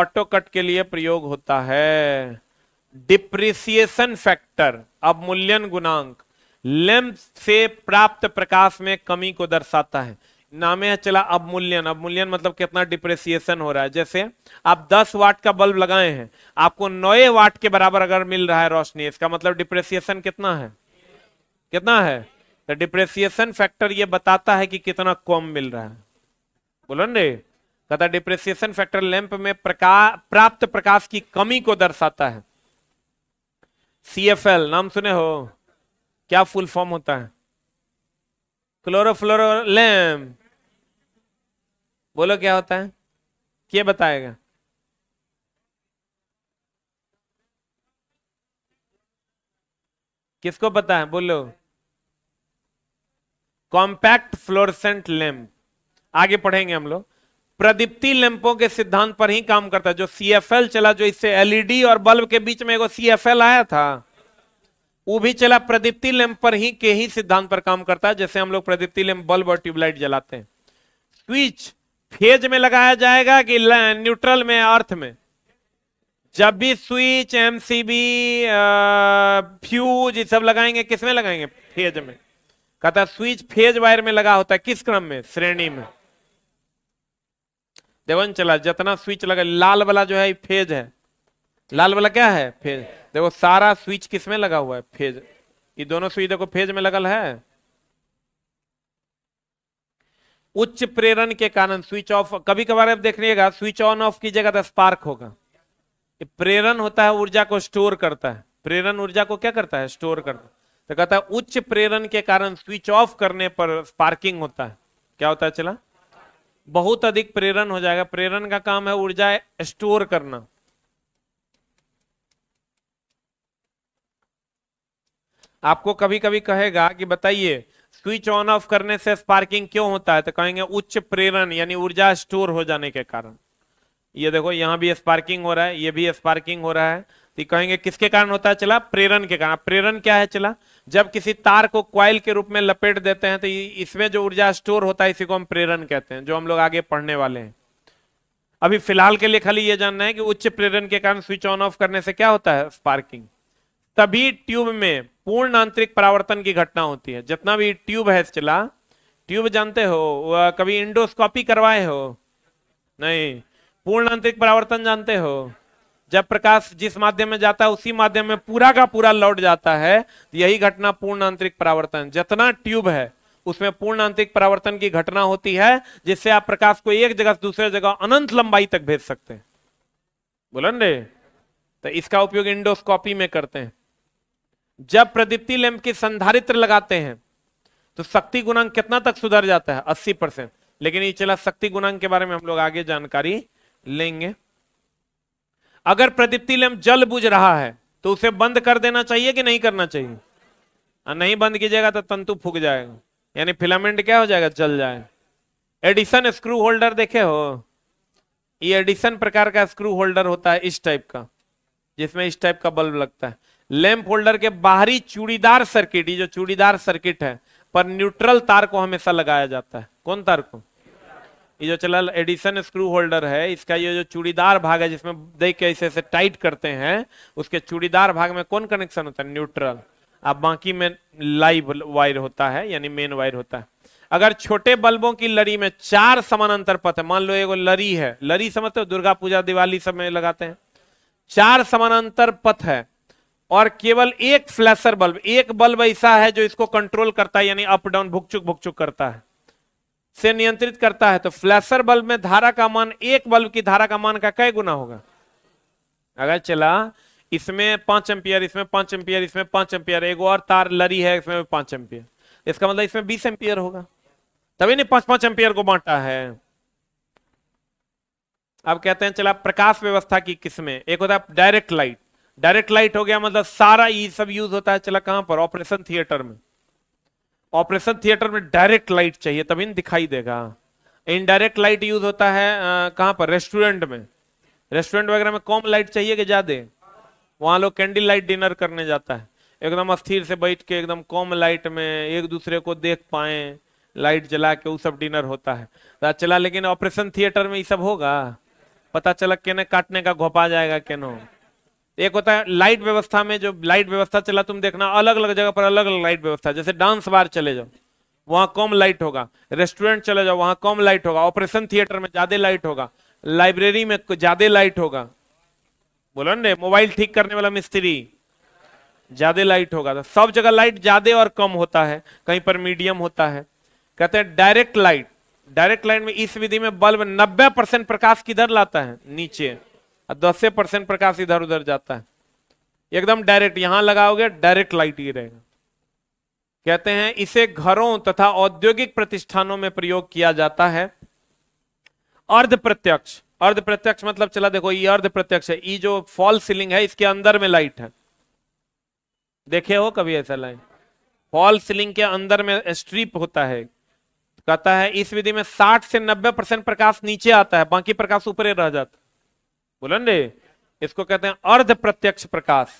ऑटो कट के लिए प्रयोग होता है डिप्रिसिएशन फैक्टर अवमूल्यन गुणांक लेंस से प्राप्त प्रकाश में कमी को दर्शाता है नामे है चला अवमूल्यन अवमूल्यन मतलब कितना डिप्रेसिएशन हो रहा है जैसे आप 10 वाट का बल्ब लगाए हैं आपको नए वाट के बराबर अगर मिल रहा है रोशनी इसका मतलब डिप्रेसिएशन कितना है कितना है तो डिप्रेसिएशन फैक्टर ये बताता है कि कितना कम मिल रहा है बोलो ने कहता डिप्रेसिएशन फैक्टर लैंप में प्रकाश प्राप्त प्रकाश की कमी को दर्शाता है सी एफ एल नाम सुने हो क्या फुल फॉर्म होता है फ्लोरो बोलो क्या होता है क्या बताएगा किसको पता है बोलो कॉम्पैक्ट फ्लोरसेंट लैम्प आगे पढ़ेंगे हम लोग प्रदीप्ति लैंपों के सिद्धांत पर ही काम करता है जो सीएफएल चला जो इससे एलईडी e और बल्ब के बीच में एगो सीएफएल आया था वो भी चला प्रदीप्ति लैंप पर ही के ही सिद्धांत पर काम करता है जैसे हम लोग प्रदीप्ति लैंप बल्ब और ट्यूबलाइट जलाते हैं स्विच फेज में लगाया जाएगा कि न्यूट्रल में अर्थ में जब भी स्विच एमसीबी फ्यूज ये सब लगाएंगे किसमें लगाएंगे फेज में कहता स्विच फेज वायर में लगा होता है किस क्रम में श्रेणी में देवन चला जितना स्विच लगा लाल वाला जो है फेज है लाल वाला क्या है फेज देखो सारा स्विच किस में लगा हुआ है फेज ये दोनों स्विच देखो फेज में लगल है उच्च प्रेरण के कारण स्विच ऑफ कभी कभार आप लीजिएगा स्विच ऑन ऑफ की जगह तो स्पार्क होगा प्रेरण होता है ऊर्जा को स्टोर करता है प्रेरण ऊर्जा को क्या करता है स्टोर करता है तो कहता है उच्च प्रेरण के कारण स्विच ऑफ करने पर स्पार्किंग होता है क्या होता है चला बहुत अधिक प्रेरण हो जाएगा प्रेरण का काम है ऊर्जा स्टोर करना आपको कभी कभी कहेगा कि बताइए स्विच ऑन ऑफ करने से स्पार्किंग क्यों होता है तो कहेंगे उच्च प्रेरण यानी ऊर्जा स्टोर हो जाने के कारण ये देखो यहां भी स्पार्किंग हो रहा है ये भी स्पार्किंग हो रहा है तो कहेंगे किसके कारण होता है चला प्रेरण के कारण प्रेरण क्या है चला जब किसी तार को क्वाइल के रूप में लपेट देते हैं तो इसमें जो ऊर्जा स्टोर होता है इसी को हम प्रेरण कहते हैं जो हम लोग आगे पढ़ने वाले हैं अभी फिलहाल के लिए खाली ये जानना है कि उच्च प्रेरण के कारण स्विच ऑन ऑफ करने से क्या होता है स्पार्किंग तभी ट्यूब में पूर्ण आंतरिक परावर्तन की घटना होती है जितना भी ट्यूब है चला ट्यूब जानते हो कभी इंडोस्कॉपी करवाए हो नहीं पूर्ण आंतरिक परावर्तन जानते हो जब प्रकाश जिस माध्यम में जाता है उसी माध्यम में पूरा का पूरा लौट जाता है तो यही घटना पूर्ण आंतरिक परावर्तन जितना ट्यूब है उसमें पूर्ण आंतरिक परावर्तन की घटना होती है जिससे आप प्रकाश को एक जगह से दूसरे जगह अनंत लंबाई तक भेज सकते हैं बोलन रे तो इसका उपयोग इंडोस्कोपी में करते हैं जब प्रदीप्ति लैंप की संधारित्र लगाते हैं तो शक्ति गुणांक कितना तक सुधर जाता है अस्सी परसेंट लेकिन ये चला शक्ति गुणांक के बारे में हम लोग आगे जानकारी लेंगे अगर प्रदीप्ति लैंप जल बुझ रहा है तो उसे बंद कर देना चाहिए कि नहीं करना चाहिए और नहीं बंद कीजिएगा तो तंतु फूक जाएगा यानी फिलामेंट क्या हो जाएगा जल जाए एडिशन स्क्रू होल्डर देखे हो ये एडिसन प्रकार का स्क्रू होल्डर होता है इस टाइप का जिसमें इस टाइप का बल्ब लगता है लैंप होल्डर के बाहरी चूड़ीदार सर्किट ये जो चूड़ीदार सर्किट है पर न्यूट्रल तार को हमेशा लगाया जाता है कौन तार को ये जो चला एडिशन स्क्रू होल्डर है इसका ये जो चूड़ीदार भाग है जिसमें देख के इसे टाइट करते हैं उसके चूड़ीदार भाग में कौन कनेक्शन होता है न्यूट्रल अब बाकी में लाइव वायर होता है यानी मेन वायर होता है अगर छोटे बल्बों की लड़ी में चार समानांतर पथ है मान लो एक लरी है लरी समझते हो दुर्गा पूजा दिवाली सब में लगाते हैं चार समानांतर पथ है और केवल एक फ्लैशर बल्ब एक बल्ब ऐसा है जो इसको कंट्रोल करता है यानी अप डाउन भुक चुक भुक चुक करता है से नियंत्रित करता है तो फ्लैशर बल्ब में धारा का मान एक बल्ब की धारा का मान का कई गुना होगा अगर चला इसमें पांच एम्पियर इसमें पांच एम्पियर इसमें पांच एम्पियर एक और तार लरी है इसमें पांच एम्पियर इसका मतलब इसमें बीस एम्पियर होगा तभी नहीं पांच पांच एम्पियर को बांटा है अब कहते हैं चला प्रकाश व्यवस्था की किस्में एक होता है डायरेक्ट लाइट डायरेक्ट लाइट हो गया मतलब सारा ये सब यूज होता है चला कहां पर ऑपरेशन थिएटर में ऑपरेशन थिएटर में डायरेक्ट लाइट चाहिए तभी दिखाई देगा इनडायरेक्ट लाइट यूज होता है कहाँ पर रेस्टोरेंट में रेस्टोरेंट वगैरह में कॉम लाइट चाहिए कि ज्यादा वहां लोग कैंडल लाइट डिनर करने जाता है एकदम अस्थिर से बैठ के एकदम कॉम लाइट में एक दूसरे को देख पाए लाइट जला के वो सब डिनर होता है तो चला अच्छा लेकिन ऑपरेशन थिएटर में ये सब होगा पता चला केने काटने का घोपा जाएगा केनो एक होता है लाइट व्यवस्था में जो लाइट व्यवस्था चला तुम देखना अलग अलग जगह पर अलग अलग लाइट व्यवस्था जैसे डांस बार चले जाओ वहां कम लाइट होगा रेस्टोरेंट चले जाओ वहां कम लाइट होगा ऑपरेशन थिएटर में ज्यादा लाइट होगा लाइब्रेरी में ज्यादा लाइट होगा बोलो ना मोबाइल ठीक करने वाला मिस्त्री ज्यादा लाइट होगा तो सब जगह लाइट ज्यादा और कम होता है कहीं पर मीडियम होता है कहते हैं डायरेक्ट लाइट डायरेक्ट लाइट में इस विधि में बल्ब 90 परसेंट प्रकाश किधर लाता है नीचे दस परसेंट प्रकाश इधर उधर जाता है एकदम डायरेक्ट यहां लगाओगे डायरेक्ट लाइट ही रहेगा कहते हैं इसे घरों तथा औद्योगिक प्रतिष्ठानों में प्रयोग किया जाता है अर्ध प्रत्यक्ष अर्ध प्रत्यक्ष मतलब चला देखो ये अर्ध प्रत्यक्ष है ये जो फॉल सीलिंग है इसके अंदर में लाइट है देखे हो कभी ऐसा लाइट फॉल सीलिंग के अंदर में स्ट्रीप होता है कहता है इस विधि में 60 से 90 परसेंट प्रकाश नीचे आता है बाकी प्रकाश ऊपर रह जाता है बोलन बुलंदे इसको कहते हैं अर्ध प्रत्यक्ष प्रकाश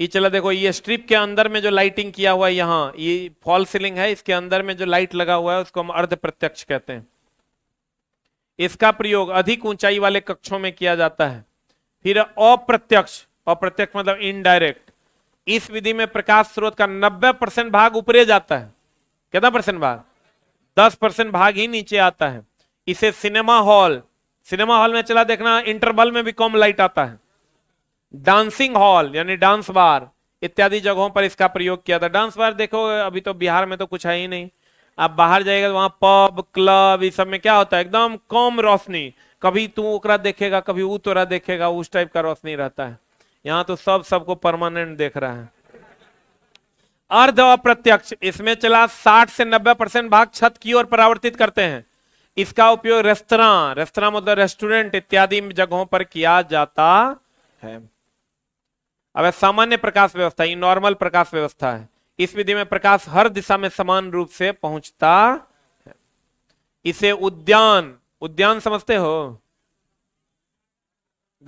ये चला देखो ये स्ट्रिप के अंदर में जो लाइटिंग किया हुआ है यहां ये फॉल सीलिंग है इसके अंदर में जो लाइट लगा हुआ है उसको हम अर्ध प्रत्यक्ष कहते हैं इसका प्रयोग अधिक ऊंचाई वाले कक्षों में किया जाता है फिर अप्रत्यक्ष अप्रत्यक्ष मतलब इनडायरेक्ट इस विधि में प्रकाश स्रोत का 90 परसेंट भाग ऊपरे जाता है कितना परसेंट भाग 10 परसेंट भाग ही नीचे आता है इसे सिनेमा हॉल सिनेमा हॉल में चला देखना इंटरवल में भी कम लाइट आता है डांसिंग हॉल यानी डांस बार इत्यादि जगहों पर इसका प्रयोग किया था डांस बार देखो अभी तो बिहार में तो कुछ है ही नहीं आप बाहर जाएगा तो वहां पब क्लब इस सब में क्या होता है एकदम कम रोशनी कभी तू ओकरा देखेगा कभी वो तोरा देखेगा उस टाइप का रोशनी रहता है यहाँ तो सब सबको परमानेंट देख रहा है अर्ध अप्रत्यक्ष इसमें चला 60 से 90 परसेंट भाग छत की ओर परावर्तित करते हैं इसका उपयोग रेस्तरा रेस्तरा मतलब रेस्टोरेंट इत्यादि जगहों पर किया जाता है अब सामान्य प्रकाश व्यवस्था ये नॉर्मल प्रकाश व्यवस्था है इस विधि में प्रकाश हर दिशा में समान रूप से पहुंचता है इसे उद्यान उद्यान समझते हो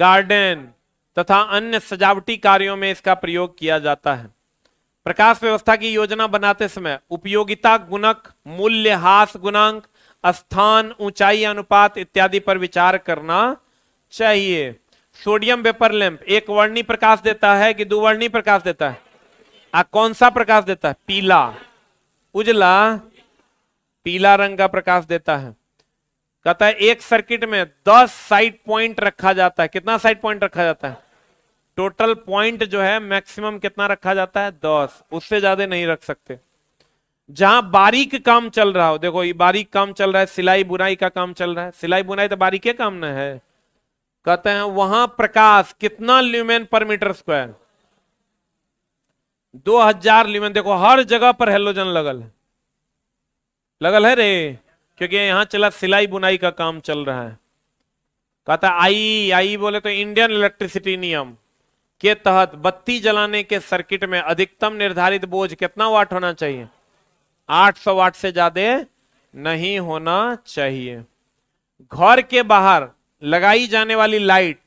गार्डन तथा अन्य सजावटी कार्यों में इसका प्रयोग किया जाता है प्रकाश व्यवस्था की योजना बनाते समय उपयोगिता गुणक मूल्य हास गुणांक स्थान ऊंचाई अनुपात इत्यादि पर विचार करना चाहिए सोडियम वेपर लैंप एक वर्णी प्रकाश देता है कि दो वर्णी प्रकाश देता है आ कौन सा प्रकाश देता है पीला उजला पीला रंग का प्रकाश देता है कहता है एक सर्किट में 10 साइड पॉइंट रखा जाता है कितना साइड पॉइंट रखा जाता है टोटल पॉइंट जो है मैक्सिमम कितना रखा जाता है 10 उससे ज्यादा नहीं रख सकते जहां बारीक काम चल रहा हो देखो ये बारीक काम चल रहा है सिलाई बुनाई का काम चल रहा है सिलाई बुनाई तो बारीक काम न है कहते हैं वहां प्रकाश कितना ल्यूमेन पर मीटर स्क्वायर 2000 ल्यूमेन देखो हर जगह पर हेलोजन लगल है लगल है रे क्योंकि यहाँ चला सिलाई बुनाई का काम चल रहा है कहता आई आई बोले तो इंडियन इलेक्ट्रिसिटी नियम के तहत बत्ती जलाने के सर्किट में अधिकतम निर्धारित बोझ कितना वाट होना चाहिए 800 वाट से ज्यादा नहीं होना चाहिए घर के बाहर लगाई जाने वाली लाइट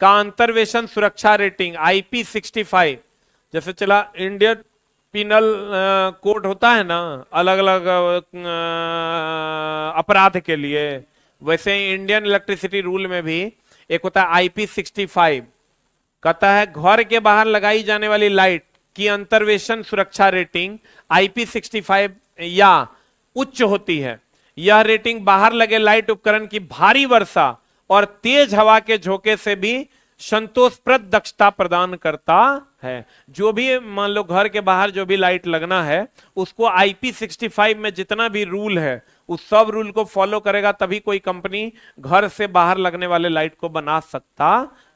का अंतर्वेशन सुरक्षा रेटिंग आईपी 65 जैसे चला इंडियन पिनल कोड होता है ना अलग अलग अपराध के लिए वैसे इंडियन इलेक्ट्रिसिटी रूल में भी एक होता है आईपी 65 कहता है घर के बाहर लगाई जाने वाली लाइट की अंतर्वेशन सुरक्षा रेटिंग आईपी 65 या उच्च होती है यह रेटिंग बाहर लगे लाइट उपकरण की भारी वर्षा और तेज हवा के झोंके से भी संतोषप्रद दक्षता प्रदान करता है जो भी मान लो घर के बाहर जो भी लाइट लगना है उसको आईपी फाइव में जितना भी रूल है उस सब रूल को फॉलो करेगा तभी कोई कंपनी घर से बाहर लगने वाले लाइट को बना सकता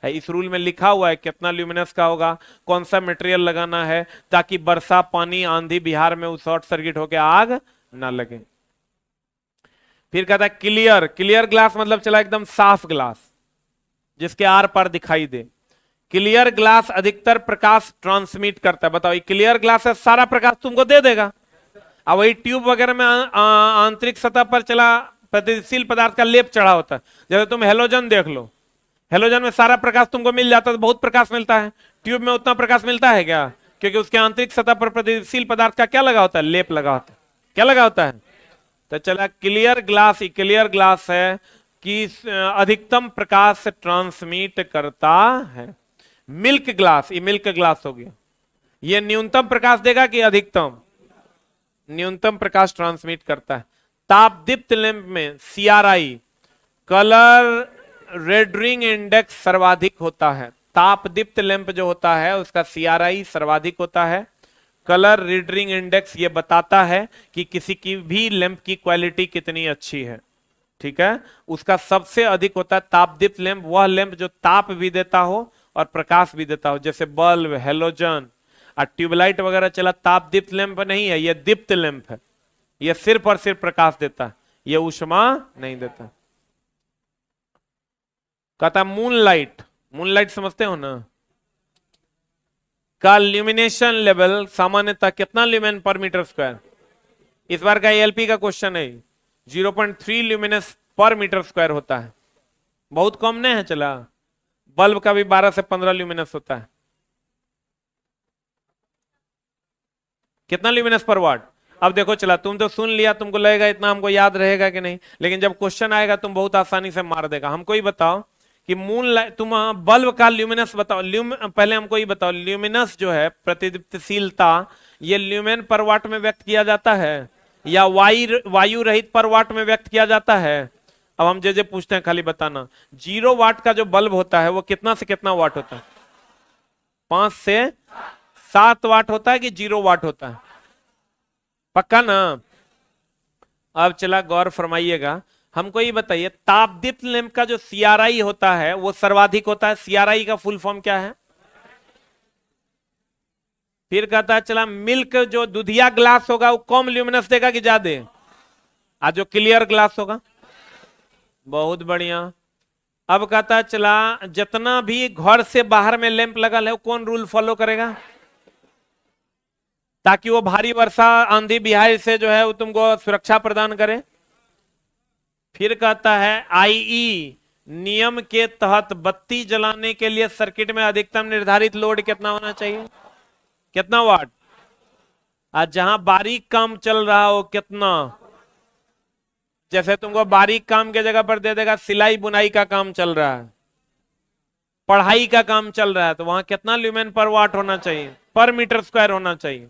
है इस रूल में लिखा हुआ है कितना ल्यूमिनस का होगा कौन सा मटेरियल लगाना है ताकि बरसा पानी आंधी बिहार में शॉर्ट सर्किट होकर आग ना लगे फिर कहता है क्लियर क्लियर ग्लास मतलब चला एकदम साफ ग्लास जिसके आर पार दिखाई दे क्लियर ग्लास अधिकतर प्रकाश ट्रांसमिट करता है बताओ क्लियर ग्लास है सारा प्रकाश तुमको दे देगा अब वही ट्यूब वगैरह में आंतरिक सतह पर चला प्रतिशील पदार्थ का लेप चढ़ा होता है जैसे तुम हेलोजन देख लो हेलोजन में सारा प्रकाश तुमको मिल जाता है तो बहुत प्रकाश मिलता है ट्यूब में उतना प्रकाश मिलता है क्या क्योंकि उसके आंतरिक सतह पर प्रतिशील पदार्थ का क्या लगा होता है लेप लगा होता है क्या लगा होता है तो चला क्लियर ग्लास क्लियर ग्लास है कि अधिकतम प्रकाश ट्रांसमिट करता है मिल्क ग्लास ये मिल्क ग्लास हो गया ये न्यूनतम प्रकाश देगा कि अधिकतम न्यूनतम प्रकाश ट्रांसमिट करता है तापदीप्त लैंप में सीआरआई कलर रेडरिंग इंडेक्स सर्वाधिक होता है तापदीप्त लैंप जो होता है उसका सीआरआई सर्वाधिक होता है कलर रीडरिंग इंडेक्स ये बताता है कि किसी की भी लैंप की क्वालिटी कितनी अच्छी है ठीक है उसका सबसे अधिक होता है तापदीप्त लैंप वह लैंप जो ताप भी देता हो और प्रकाश भी देता हो जैसे बल्ब हेलोजन और ट्यूबलाइट वगैरह चला ताप दीप्त लैंप नहीं है यह दीप्त लैंप है यह सिर्फ और सिर्फ प्रकाश देता है यह उष्मा नहीं देता कहता मून लाइट मून लाइट समझते हो ना का ल्यूमिनेशन लेवल सामान्यता कितना ल्यूमेन पर मीटर स्क्वायर इस बार का एलपी का क्वेश्चन है zero point three luminous per metre square होता है बहुत कम नहीं है चला बल्ब का भी बारह से पंद्रह ल्यूमिनस होता है कितना ल्यूमिनस पर वाट अब देखो चला तुम तो सुन लिया तुमको लगेगा इतना हमको याद रहेगा कि नहीं लेकिन जब क्वेश्चन आएगा तुम बहुत आसानी से मार देगा हमको ही बताओ कि मून लाइट तुम हाँ, बल्ब का ल्यूमिनस बताओ ल्यूम पहले हमको ये बताओ ल्यूमिनस जो है प्रतिदीप्तशीलता ये ल्यूमेन पर वाट में व्यक्त किया जाता है या वायु वायु रहित पर वाट में व्यक्त किया जाता है अब हम जे जे पूछते हैं खाली बताना जीरो वाट का जो बल्ब होता है वो कितना से कितना वाट होता है पांच से सात वाट होता है कि जीरो वाट होता है पक्का ना अब चला गौर फरमाइएगा हमको ये बताइए तापदीप लैंप का जो सीआरआई होता है वो सर्वाधिक होता है सीआरआई का फुल फॉर्म क्या है फिर कहता है चला मिल्क जो दुधिया ग्लास होगा वो कम ल्यूमिनस देगा कि ज्यादा आज जो क्लियर ग्लास होगा बहुत बढ़िया अब कहता है चला जितना भी घर से बाहर में लैंप लगा ले कौन रूल फॉलो करेगा ताकि वो भारी वर्षा आंधी बिहार से जो है वो तुमको सुरक्षा प्रदान करे फिर कहता है आईई नियम के तहत बत्ती जलाने के लिए सर्किट में अधिकतम निर्धारित लोड कितना होना चाहिए कितना वाट आज जहां बारीक काम चल रहा हो कितना जैसे तुमको बारीक काम के जगह पर दे देगा सिलाई बुनाई का काम चल रहा है पढ़ाई का काम चल रहा है तो वहां कितना ल्यूमेन पर वाट होना चाहिए पर मीटर स्क्वायर होना चाहिए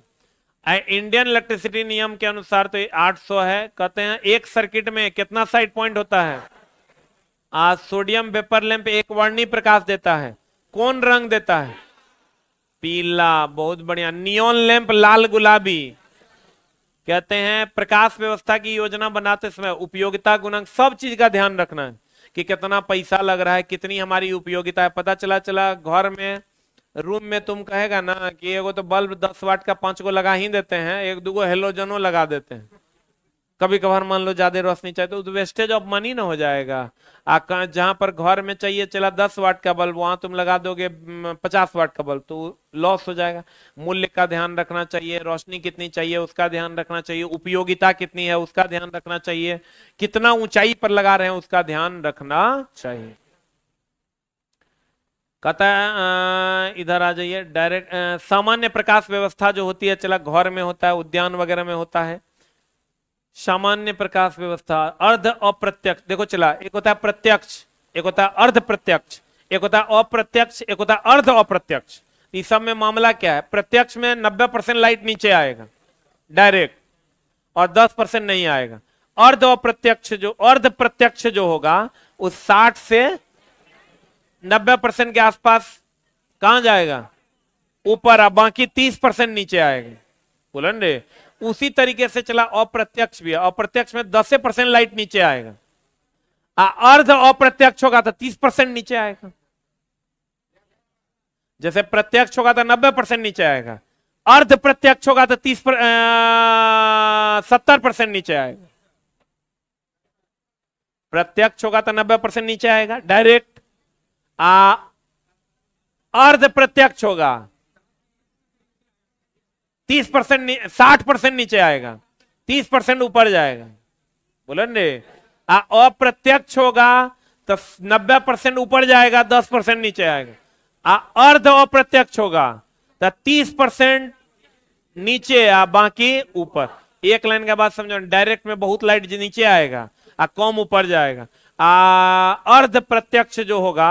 इंडियन इलेक्ट्रिसिटी नियम के अनुसार तो 800 है कहते हैं एक सर्किट में कितना साइड पॉइंट होता है आ, सोडियम वेपर लैंप एक वर्णी प्रकाश देता है कौन रंग देता है पीला बहुत बढ़िया नियोन लैंप लाल गुलाबी कहते हैं प्रकाश व्यवस्था की योजना बनाते समय उपयोगिता गुणांक सब चीज का ध्यान रखना है कि कितना पैसा लग रहा है कितनी हमारी उपयोगिता है पता चला चला घर में रूम में तुम कहेगा ना कि एगो तो बल्ब दस वाट का पांच गो लगा ही देते हैं एक दो हेलोजनो लगा देते हैं कभी कभार मान लो ज्यादा रोशनी चाहिए तो वेस्टेज ऑफ मनी ना हो जाएगा आ जहां पर घर में चाहिए चला दस वाट का बल्ब वहां तुम लगा दोगे पचास वाट का बल्ब तो लॉस हो जाएगा मूल्य का ध्यान रखना चाहिए रोशनी कितनी चाहिए उसका ध्यान रखना चाहिए उपयोगिता कितनी है उसका ध्यान रखना चाहिए कितना ऊंचाई पर लगा रहे हैं उसका ध्यान रखना चाहिए कहता है इधर आ जाइए डायरेक्ट सामान्य प्रकाश व्यवस्था जो होती है चला घर में होता है उद्यान वगैरह में होता है सामान्य प्रकाश व्यवस्था अर्ध अप्रत्यक्ष देखो चला एक होता है प्रत्यक्ष एक होता है अर्ध प्रत्यक्ष एक होता है अप्रत्यक्ष एक होता है अर्ध अप्रत्यक्ष इस सब में मामला क्या है प्रत्यक्ष में नब्बे परसेंट लाइट नीचे आएगा डायरेक्ट और दस परसेंट नहीं आएगा अर्ध अप्रत्यक्ष जो अर्ध प्रत्यक्ष जो होगा उस साठ से नब्बे परसेंट के आसपास कहा जाएगा ऊपर अब बाकी तीस परसेंट नीचे आएगा बुलंडे उसी तरीके से चला अप्रत्यक्ष भी अप्रत्यक्ष में दस परसेंट लाइट नीचे आएगा आ, अर्ध अप्रत्यक्ष होगा तो तीस परसेंट नीचे आएगा जैसे प्रत्यक्ष होगा तो नब्बे परसेंट नीचे आएगा अर्ध प्रत्यक्ष होगा तो तीस पर, आ, सत्तर परसेंट नीचे आएगा प्रत्यक्ष होगा तो नब्बे परसेंट नीचे आएगा डायरेक्ट आ, अर्ध प्रत्यक्ष होगा तीस परसेंट साठ परसेंट नीचे आएगा तीस परसेंट ऊपर जाएगा बोलन रे अप्रत्यक्ष होगा तो नब्बे परसेंट ऊपर जाएगा दस परसेंट नीचे आएगा आ अर्ध अप्रत्यक्ष होगा तो तीस परसेंट नीचे आ बाकी ऊपर एक लाइन के बाद समझो डायरेक्ट में बहुत लाइट नीचे आएगा आ कम ऊपर जाएगा आ अर्ध प्रत्यक्ष जो होगा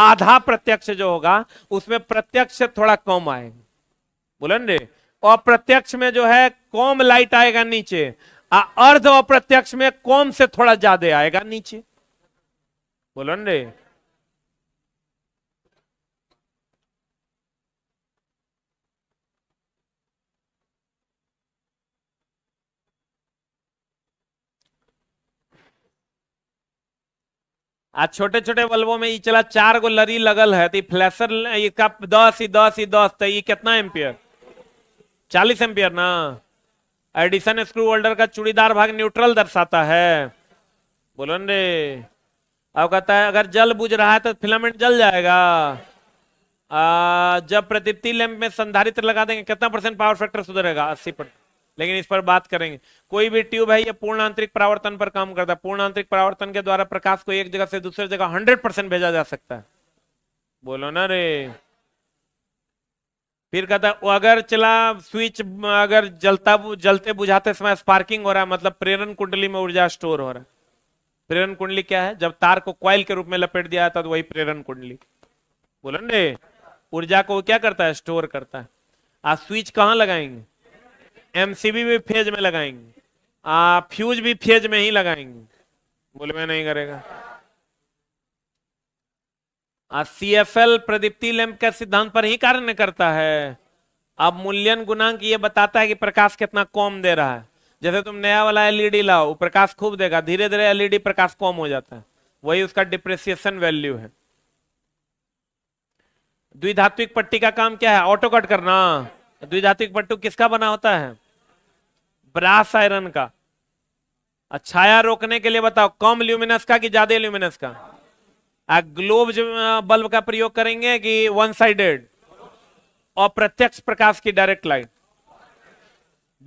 आधा प्रत्यक्ष जो होगा उसमें प्रत्यक्ष से थोड़ा कम आएगा बोलन रे अप्रत्यक्ष में जो है कम लाइट आएगा नीचे अर्ध अप्रत्यक्ष में कम से थोड़ा ज्यादा आएगा नीचे बोलन रे आ छोटे छोटे बल्बों में चला चार गो लरी लगल है तो फ्लैशर इसका दस ही दस ही दस तो ये कितना एम्पियर चालीस एम्पियर ना एडिसन स्क्रू होल्डर का चूड़ीदार भाग न्यूट्रल दर्शाता है बोलो रे अब कहता है अगर जल बुझ रहा है तो फिलामेंट जल जाएगा आ, जब प्रदीप्ति लैंप में संधारित्र लगा देंगे कितना परसेंट पावर फैक्टर सुधरेगा अस्सी परसेंट लेकिन इस पर बात करेंगे कोई भी ट्यूब है ये पूर्ण आंतरिक परावर्तन पर काम करता है पूर्ण आंतरिक परावर्तन के द्वारा प्रकाश को एक जगह से दूसरे जगह हंड्रेड परसेंट भेजा जा सकता है बोलो ना रे फिर कहता है अगर चला स्विच अगर जलता जलते बुझाते समय स्पार्किंग हो रहा है मतलब प्रेरण कुंडली में ऊर्जा स्टोर हो रहा है प्रेरण कुंडली क्या है जब तार को क्वाइल के रूप में लपेट दिया जाता तो वही प्रेरण कुंडली बोलो ना ऊर्जा को क्या करता है स्टोर करता है आप स्विच कहाँ लगाएंगे एमसीबी भी फेज में लगाएंगे आ, फ्यूज भी फेज में ही लगाएंगे बोले मैं नहीं करेगा सी एफ एल प्रदीप्ति लैम्प के सिद्धांत पर ही कार्य करता है अब मूल्यन गुणांक ये बताता है कि प्रकाश कितना कम दे रहा है जैसे तुम नया वाला एलईडी e लाओ प्रकाश खूब देगा धीरे धीरे एलईडी प्रकाश कम हो जाता है वही उसका डिप्रिसिएशन वैल्यू है द्विधात्विक पट्टी का काम क्या है ऑटो कट करना द्विधातु पट्टू किसका बना होता है ब्रास आयरन का छाया रोकने के लिए बताओ कम ल्यूमिनस का कि ज्यादा ल्यूमिनस का ग्लोब बल्ब का प्रयोग करेंगे कि वन साइडेड और प्रत्यक्ष प्रकाश की डायरेक्ट लाइट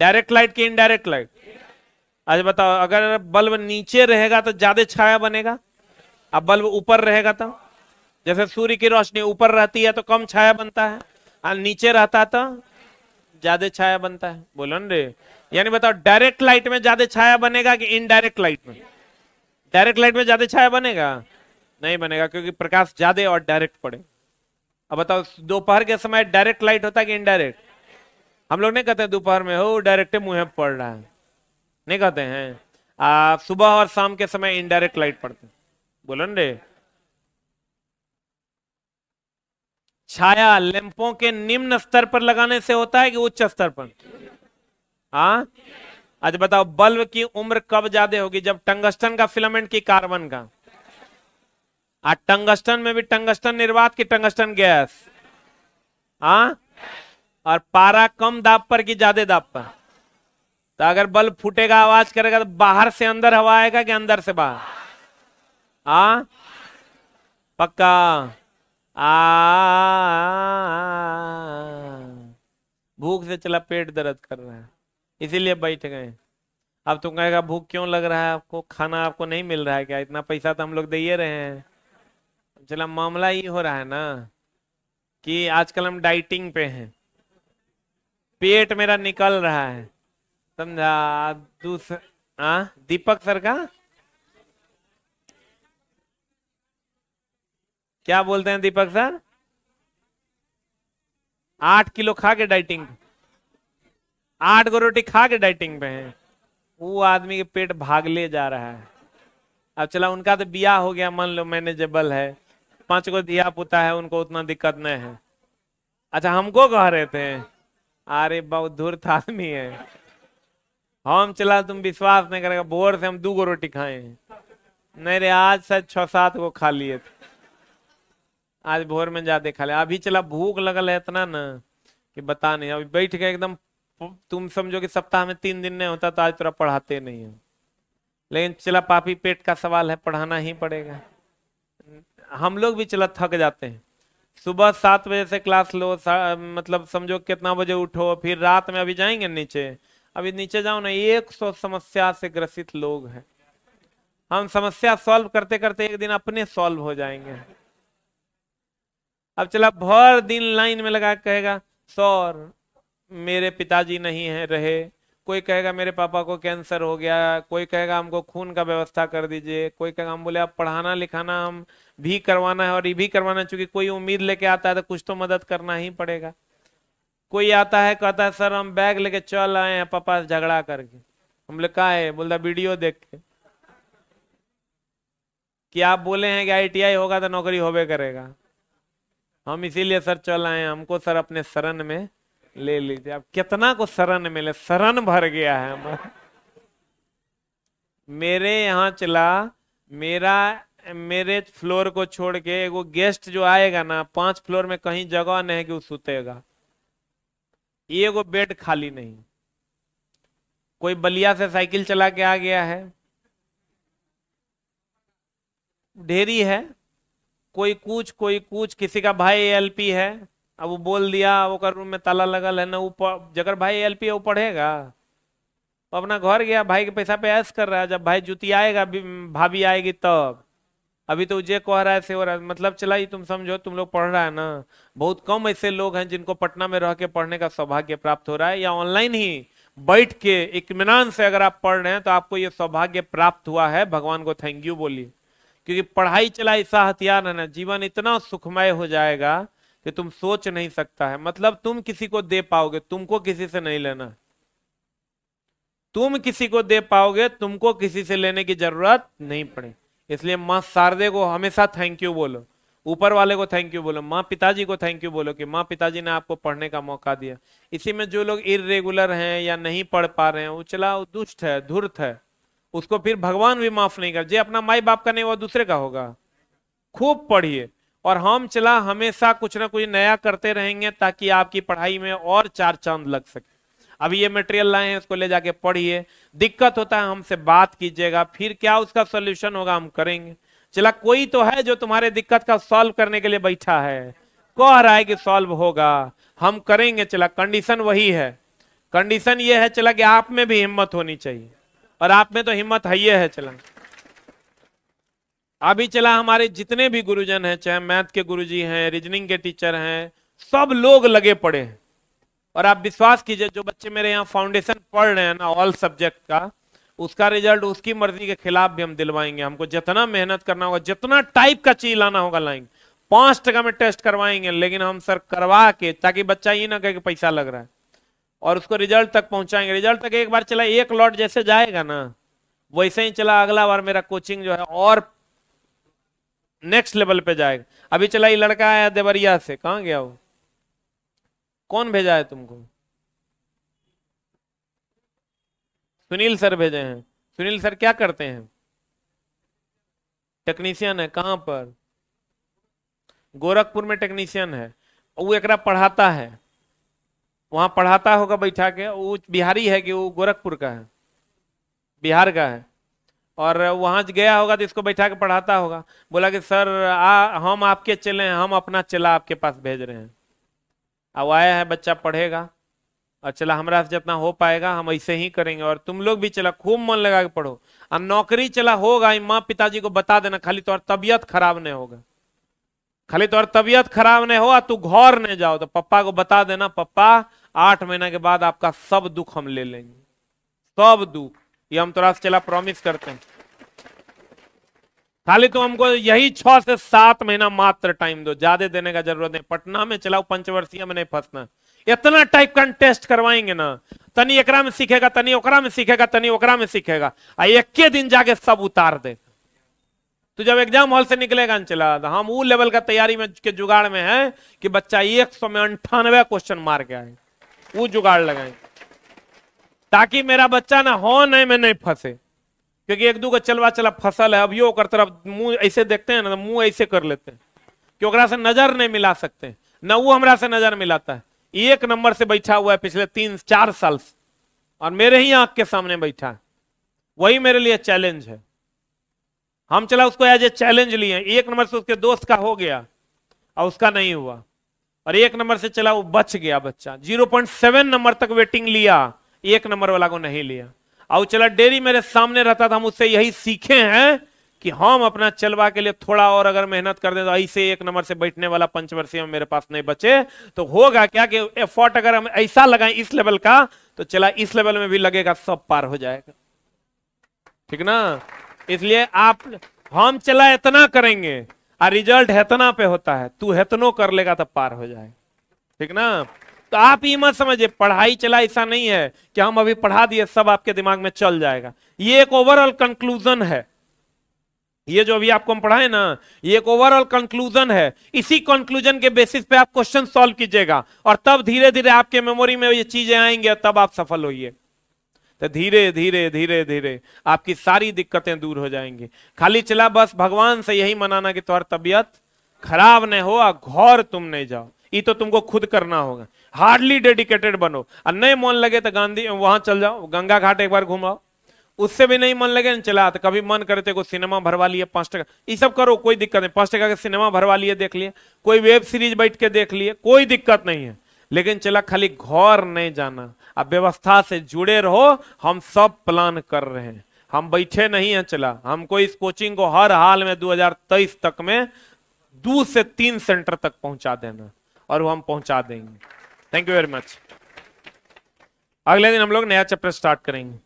डायरेक्ट लाइट की इनडायरेक्ट लाइट आज बताओ अगर बल्ब नीचे रहेगा तो ज्यादा छाया बनेगा अब बल्ब ऊपर रहेगा तो जैसे सूर्य की रोशनी ऊपर रहती है तो कम छाया बनता है और नीचे रहता तो ज्यादा छाया बनता है बोलो ना रे यानी बताओ डायरेक्ट लाइट में ज्यादा छाया बनेगा कि इनडायरेक्ट लाइट में डायरेक्ट लाइट में ज्यादा छाया बनेगा नहीं बनेगा क्योंकि प्रकाश ज्यादा और डायरेक्ट पड़े अब बताओ दोपहर के समय डायरेक्ट लाइट होता है कि इनडायरेक्ट हम लोग नहीं कहते दोपहर में हो डायरेक्ट मुंह पड़ रहा है नहीं कहते हैं आ, सुबह और शाम के समय इनडायरेक्ट लाइट पड़ते बोलो ना रे छाया लैंपों के निम्न स्तर पर लगाने से होता है कि उच्च स्तर पर हाँ आज बताओ बल्ब की उम्र कब ज्यादा होगी जब टंगस्टन का फिलामेंट की कार्बन का आज टंगस्टन में भी टंगस्टन निर्वात की टंगस्टन गैस हाँ और पारा कम दाब पर की ज्यादा दाब पर तो अगर बल्ब फूटेगा आवाज करेगा तो बाहर से अंदर हवा आएगा कि अंदर से बाहर आ हाँ? पक्का भूख से चला पेट दर्द कर रहा है इसीलिए बैठ गए अब तुम कहेगा भूख क्यों लग रहा है आपको खाना आपको नहीं मिल रहा है क्या इतना पैसा तो हम लोग दे ही रहे हैं चला मामला ये हो रहा है ना कि आजकल हम डाइटिंग पे हैं पेट मेरा निकल रहा है समझा दूसरा दीपक सर का क्या बोलते हैं दीपक सर आठ किलो खा के डाइटिंग आठ गो रोटी खा के डाइटिंग पे हैं वो आदमी के पेट भाग ले जा रहा है अब चला उनका तो बिया हो गया मान लो मैनेजेबल है पांच को दिया पुता है उनको उतना दिक्कत नहीं है अच्छा हमको कह रहे थे अरे बहुत था आदमी है हम चला तुम विश्वास नहीं करेगा भोर से हम दो गो रोटी खाए नहीं रे आज सच छह सात को खा लिए थे आज भोर में जा देखा ले अभी चला भूख लगल है इतना ना कि बता नहीं अभी बैठ गए एकदम तुम समझो कि सप्ताह में तीन दिन नहीं होता तो आज तुरा पढ़ाते नहीं है लेकिन चला पापी पेट का सवाल है पढ़ाना ही पड़ेगा हम लोग भी चला थक जाते हैं सुबह सात बजे से क्लास लो मतलब समझो कितना बजे उठो फिर रात में अभी जाएंगे नीचे अभी नीचे जाओ ना एक सौ समस्या से ग्रसित लोग हैं हम समस्या सॉल्व करते करते एक दिन अपने सॉल्व हो जाएंगे अब चला भर दिन लाइन में लगा कहेगा सौर मेरे पिताजी नहीं है रहे कोई कहेगा मेरे पापा को कैंसर हो गया कोई कहेगा हमको खून का व्यवस्था कर दीजिए कोई कहेगा हम बोले आप पढ़ाना लिखाना हम भी करवाना है और ये भी करवाना है चूंकि कोई उम्मीद लेके आता है तो कुछ तो मदद करना ही पड़ेगा कोई आता है कहता है सर हम बैग लेके चल आए हैं पापा से झगड़ा करके हम लोग कहा है बोलता वीडियो देख के कि आप बोले हैं कि आई होगा तो नौकरी होबे करेगा हम इसीलिए सर चल आए हमको सर अपने शरण में ले लीजिए आप कितना को शरण मिले शरण भर गया है हमारा मेरे यहाँ चला मेरा मेरे फ्लोर को छोड़ के वो गेस्ट जो आएगा ना पांच फ्लोर में कहीं जगह नहीं है कि वो सुतेगा ये वो बेड खाली नहीं कोई बलिया से साइकिल चला के आ गया है ढेरी है कोई कुछ कोई कुछ किसी का भाई एलपी है अब वो बोल दिया वो रूम में ताला लगल है ना वो जगह भाई एलपी है वो पढ़ेगा अपना घर गया भाई के पैसा पे ऐस कर रहा है जब भाई जुती आएगा भाभी आएगी तब अभी तो जे कह रहा है से हो रहा है मतलब चला ही तुम समझो तुम लोग पढ़ रहा है ना बहुत कम ऐसे लोग हैं जिनको पटना में रह के पढ़ने का सौभाग्य प्राप्त हो रहा है या ऑनलाइन ही बैठ के इकमान से अगर आप पढ़ रहे हैं तो आपको ये सौभाग्य प्राप्त हुआ है भगवान को थैंक यू बोलिए क्योंकि पढ़ाई चला ऐसा हथियार है ना जीवन इतना सुखमय हो जाएगा कि तुम सोच नहीं सकता है मतलब तुम किसी को दे पाओगे तुमको किसी से नहीं लेना तुम किसी को दे पाओगे तुमको किसी से लेने की जरूरत नहीं पड़े इसलिए माँ शारदे को हमेशा थैंक यू बोलो ऊपर वाले को थैंक यू बोलो माँ पिताजी को थैंक यू बोलो कि माँ पिताजी ने आपको पढ़ने का मौका दिया इसी में जो लोग इरेगुलर हैं या नहीं पढ़ पा रहे हैं वो दुष्ट है धुर्त है उसको फिर भगवान भी माफ नहीं कर जे अपना माई बाप का नहीं हुआ दूसरे का होगा खूब पढ़िए और हम चला हमेशा कुछ ना कुछ नया करते रहेंगे ताकि आपकी पढ़ाई में और चार चांद लग सके अभी ये मटेरियल लाए हैं उसको ले जाके पढ़िए दिक्कत होता है हमसे बात कीजिएगा फिर क्या उसका सोल्यूशन होगा हम करेंगे चला कोई तो है जो तुम्हारे दिक्कत का सॉल्व करने के लिए बैठा है कह रहा है कि सॉल्व होगा हम करेंगे चला कंडीशन वही है कंडीशन ये है चला कि आप में भी हिम्मत होनी चाहिए और आप में तो हिम्मत है है चलन अभी चला हमारे जितने भी गुरुजन हैं चाहे मैथ के गुरुजी हैं रीजनिंग के टीचर हैं सब लोग लगे पड़े हैं और आप विश्वास कीजिए जो बच्चे मेरे यहाँ फाउंडेशन पढ़ रहे हैं ना ऑल सब्जेक्ट का उसका रिजल्ट उसकी मर्जी के खिलाफ भी हम दिलवाएंगे हमको जितना मेहनत करना होगा जितना टाइप का चीज लाना होगा लाएंगे पांच टका में टेस्ट करवाएंगे लेकिन हम सर करवा के ताकि बच्चा ये ना कहे कि पैसा लग रहा है और उसको रिजल्ट तक पहुंचाएंगे रिजल्ट तक एक बार चला एक लॉट जैसे जाएगा ना वैसे ही चला अगला बार मेरा कोचिंग जो है और नेक्स्ट लेवल पे जाएगा अभी चला ये लड़का आया देवरिया से कहा गया वो कौन भेजा है तुमको सुनील सर भेजे हैं सुनील सर क्या करते हैं टेक्नीशियन है कहां पर गोरखपुर में टेक्नीशियन है वो एक पढ़ाता है वहाँ पढ़ाता होगा बैठा के वो बिहारी है कि वो गोरखपुर का है बिहार का है और वहाँ गया होगा तो इसको बैठा के पढ़ाता होगा बोला कि सर आ हम आपके चले हैं हम अपना चला आपके पास भेज रहे हैं अब आया है बच्चा पढ़ेगा और चला हमारा जितना हो पाएगा हम ऐसे ही करेंगे और तुम लोग भी चला खूब मन लगा के पढ़ो अब नौकरी चला होगा माँ पिताजी को बता देना खाली तौर तो तबियत खराब नहीं होगा खाली तौर तो तबियत खराब नहीं हो तू घर नहीं जाओ तो पप्पा को बता देना पप्पा आठ महीना के बाद आपका सब दुख हम ले लेंगे सब दुख ये हम तोरा से चला प्रॉमिस करते हैं खाली तुम तो हमको यही छह से सात महीना मात्र टाइम दो ज्यादा देने का जरूरत नहीं पटना में चलाओ पंचवर्षीय में नहीं फंसना इतना टाइप का टेस्ट करवाएंगे ना तनी एकरा में सीखेगा तनी ओकरा में सीखेगा तनी ओकरा में सीखेगा आ एक दिन जाके सब उतार देगा तो जब एग्जाम हॉल से निकलेगा चला तो हम वो लेवल का तैयारी में के जुगाड़ में है कि बच्चा एक सौ में अंठानवे क्वेश्चन मार के आएगा वो जुगाड़ लगाए ताकि मेरा बच्चा ना हो नहीं मैं नहीं फंसे क्योंकि एक दू का चलवा चला फसल है अब यो कर तरफ मुंह ऐसे देखते हैं ना तो मुंह ऐसे कर लेते हैं क्योंकि से नजर नहीं मिला सकते न वो हमारा से नजर मिलाता है एक नंबर से बैठा हुआ है पिछले तीन चार साल से और मेरे ही आंख के सामने बैठा है वही मेरे लिए चैलेंज है हम चला उसको एज ए चैलेंज लिए एक नंबर से उसके दोस्त का हो गया और उसका नहीं हुआ और एक नंबर से चला वो बच गया बच्चा 0.7 नंबर तक वेटिंग लिया एक नंबर वाला को नहीं लिया और चला डेरी मेरे सामने रहता था हम उससे यही सीखे हैं कि हम अपना चलवा के लिए थोड़ा और अगर मेहनत कर दे तो ऐसे एक नंबर से बैठने वाला पंचवर्षीय मेरे पास नहीं बचे तो होगा क्या कि एफर्ट अगर हम ऐसा लगाए इस लेवल का तो चला इस लेवल में भी लगेगा सब पार हो जाएगा ठीक ना इसलिए आप हम चला इतना करेंगे और रिजल्ट हेतना पे होता है तू हेतनो कर लेगा तब पार हो जाए ठीक ना तो आप ये मत समझिए पढ़ाई चला ऐसा नहीं है कि हम अभी पढ़ा दिए सब आपके दिमाग में चल जाएगा ये एक ओवरऑल कंक्लूजन है ये जो अभी आपको हम पढ़ाए ना ये एक ओवरऑल कंक्लूजन है इसी कंक्लूजन के बेसिस पे आप क्वेश्चन सॉल्व कीजिएगा और तब धीरे धीरे आपके मेमोरी में ये चीजें आएंगे तब आप सफल होइए तो धीरे धीरे धीरे धीरे आपकी सारी दिक्कतें दूर हो जाएंगी खाली चला बस भगवान से यही मनाना कि तुम्हारी तबियत खराब न हो और घौर तुम नहीं जाओ ये तो तुमको खुद करना होगा हार्डली डेडिकेटेड बनो और नहीं मन लगे तो गांधी वहां चल जाओ गंगा घाट एक बार घुमाओ उससे भी नहीं मन लगे ना चला तो कभी मन करते तो को सिनेमा भरवा लिए पांच टका ये सब करो कोई दिक्कत नहीं पांच टका के सिनेमा भरवा लिए देख लिए कोई वेब सीरीज बैठ के देख लिए कोई दिक्कत नहीं है लेकिन चला खाली घर नहीं जाना आप व्यवस्था से जुड़े रहो हम सब प्लान कर रहे हैं हम बैठे नहीं हैं चला हमको इस कोचिंग को हर हाल में 2023 तक में दो से तीन सेंटर तक पहुंचा देना और वो हम पहुंचा देंगे थैंक यू वेरी मच अगले दिन हम लोग नया चैप्टर स्टार्ट करेंगे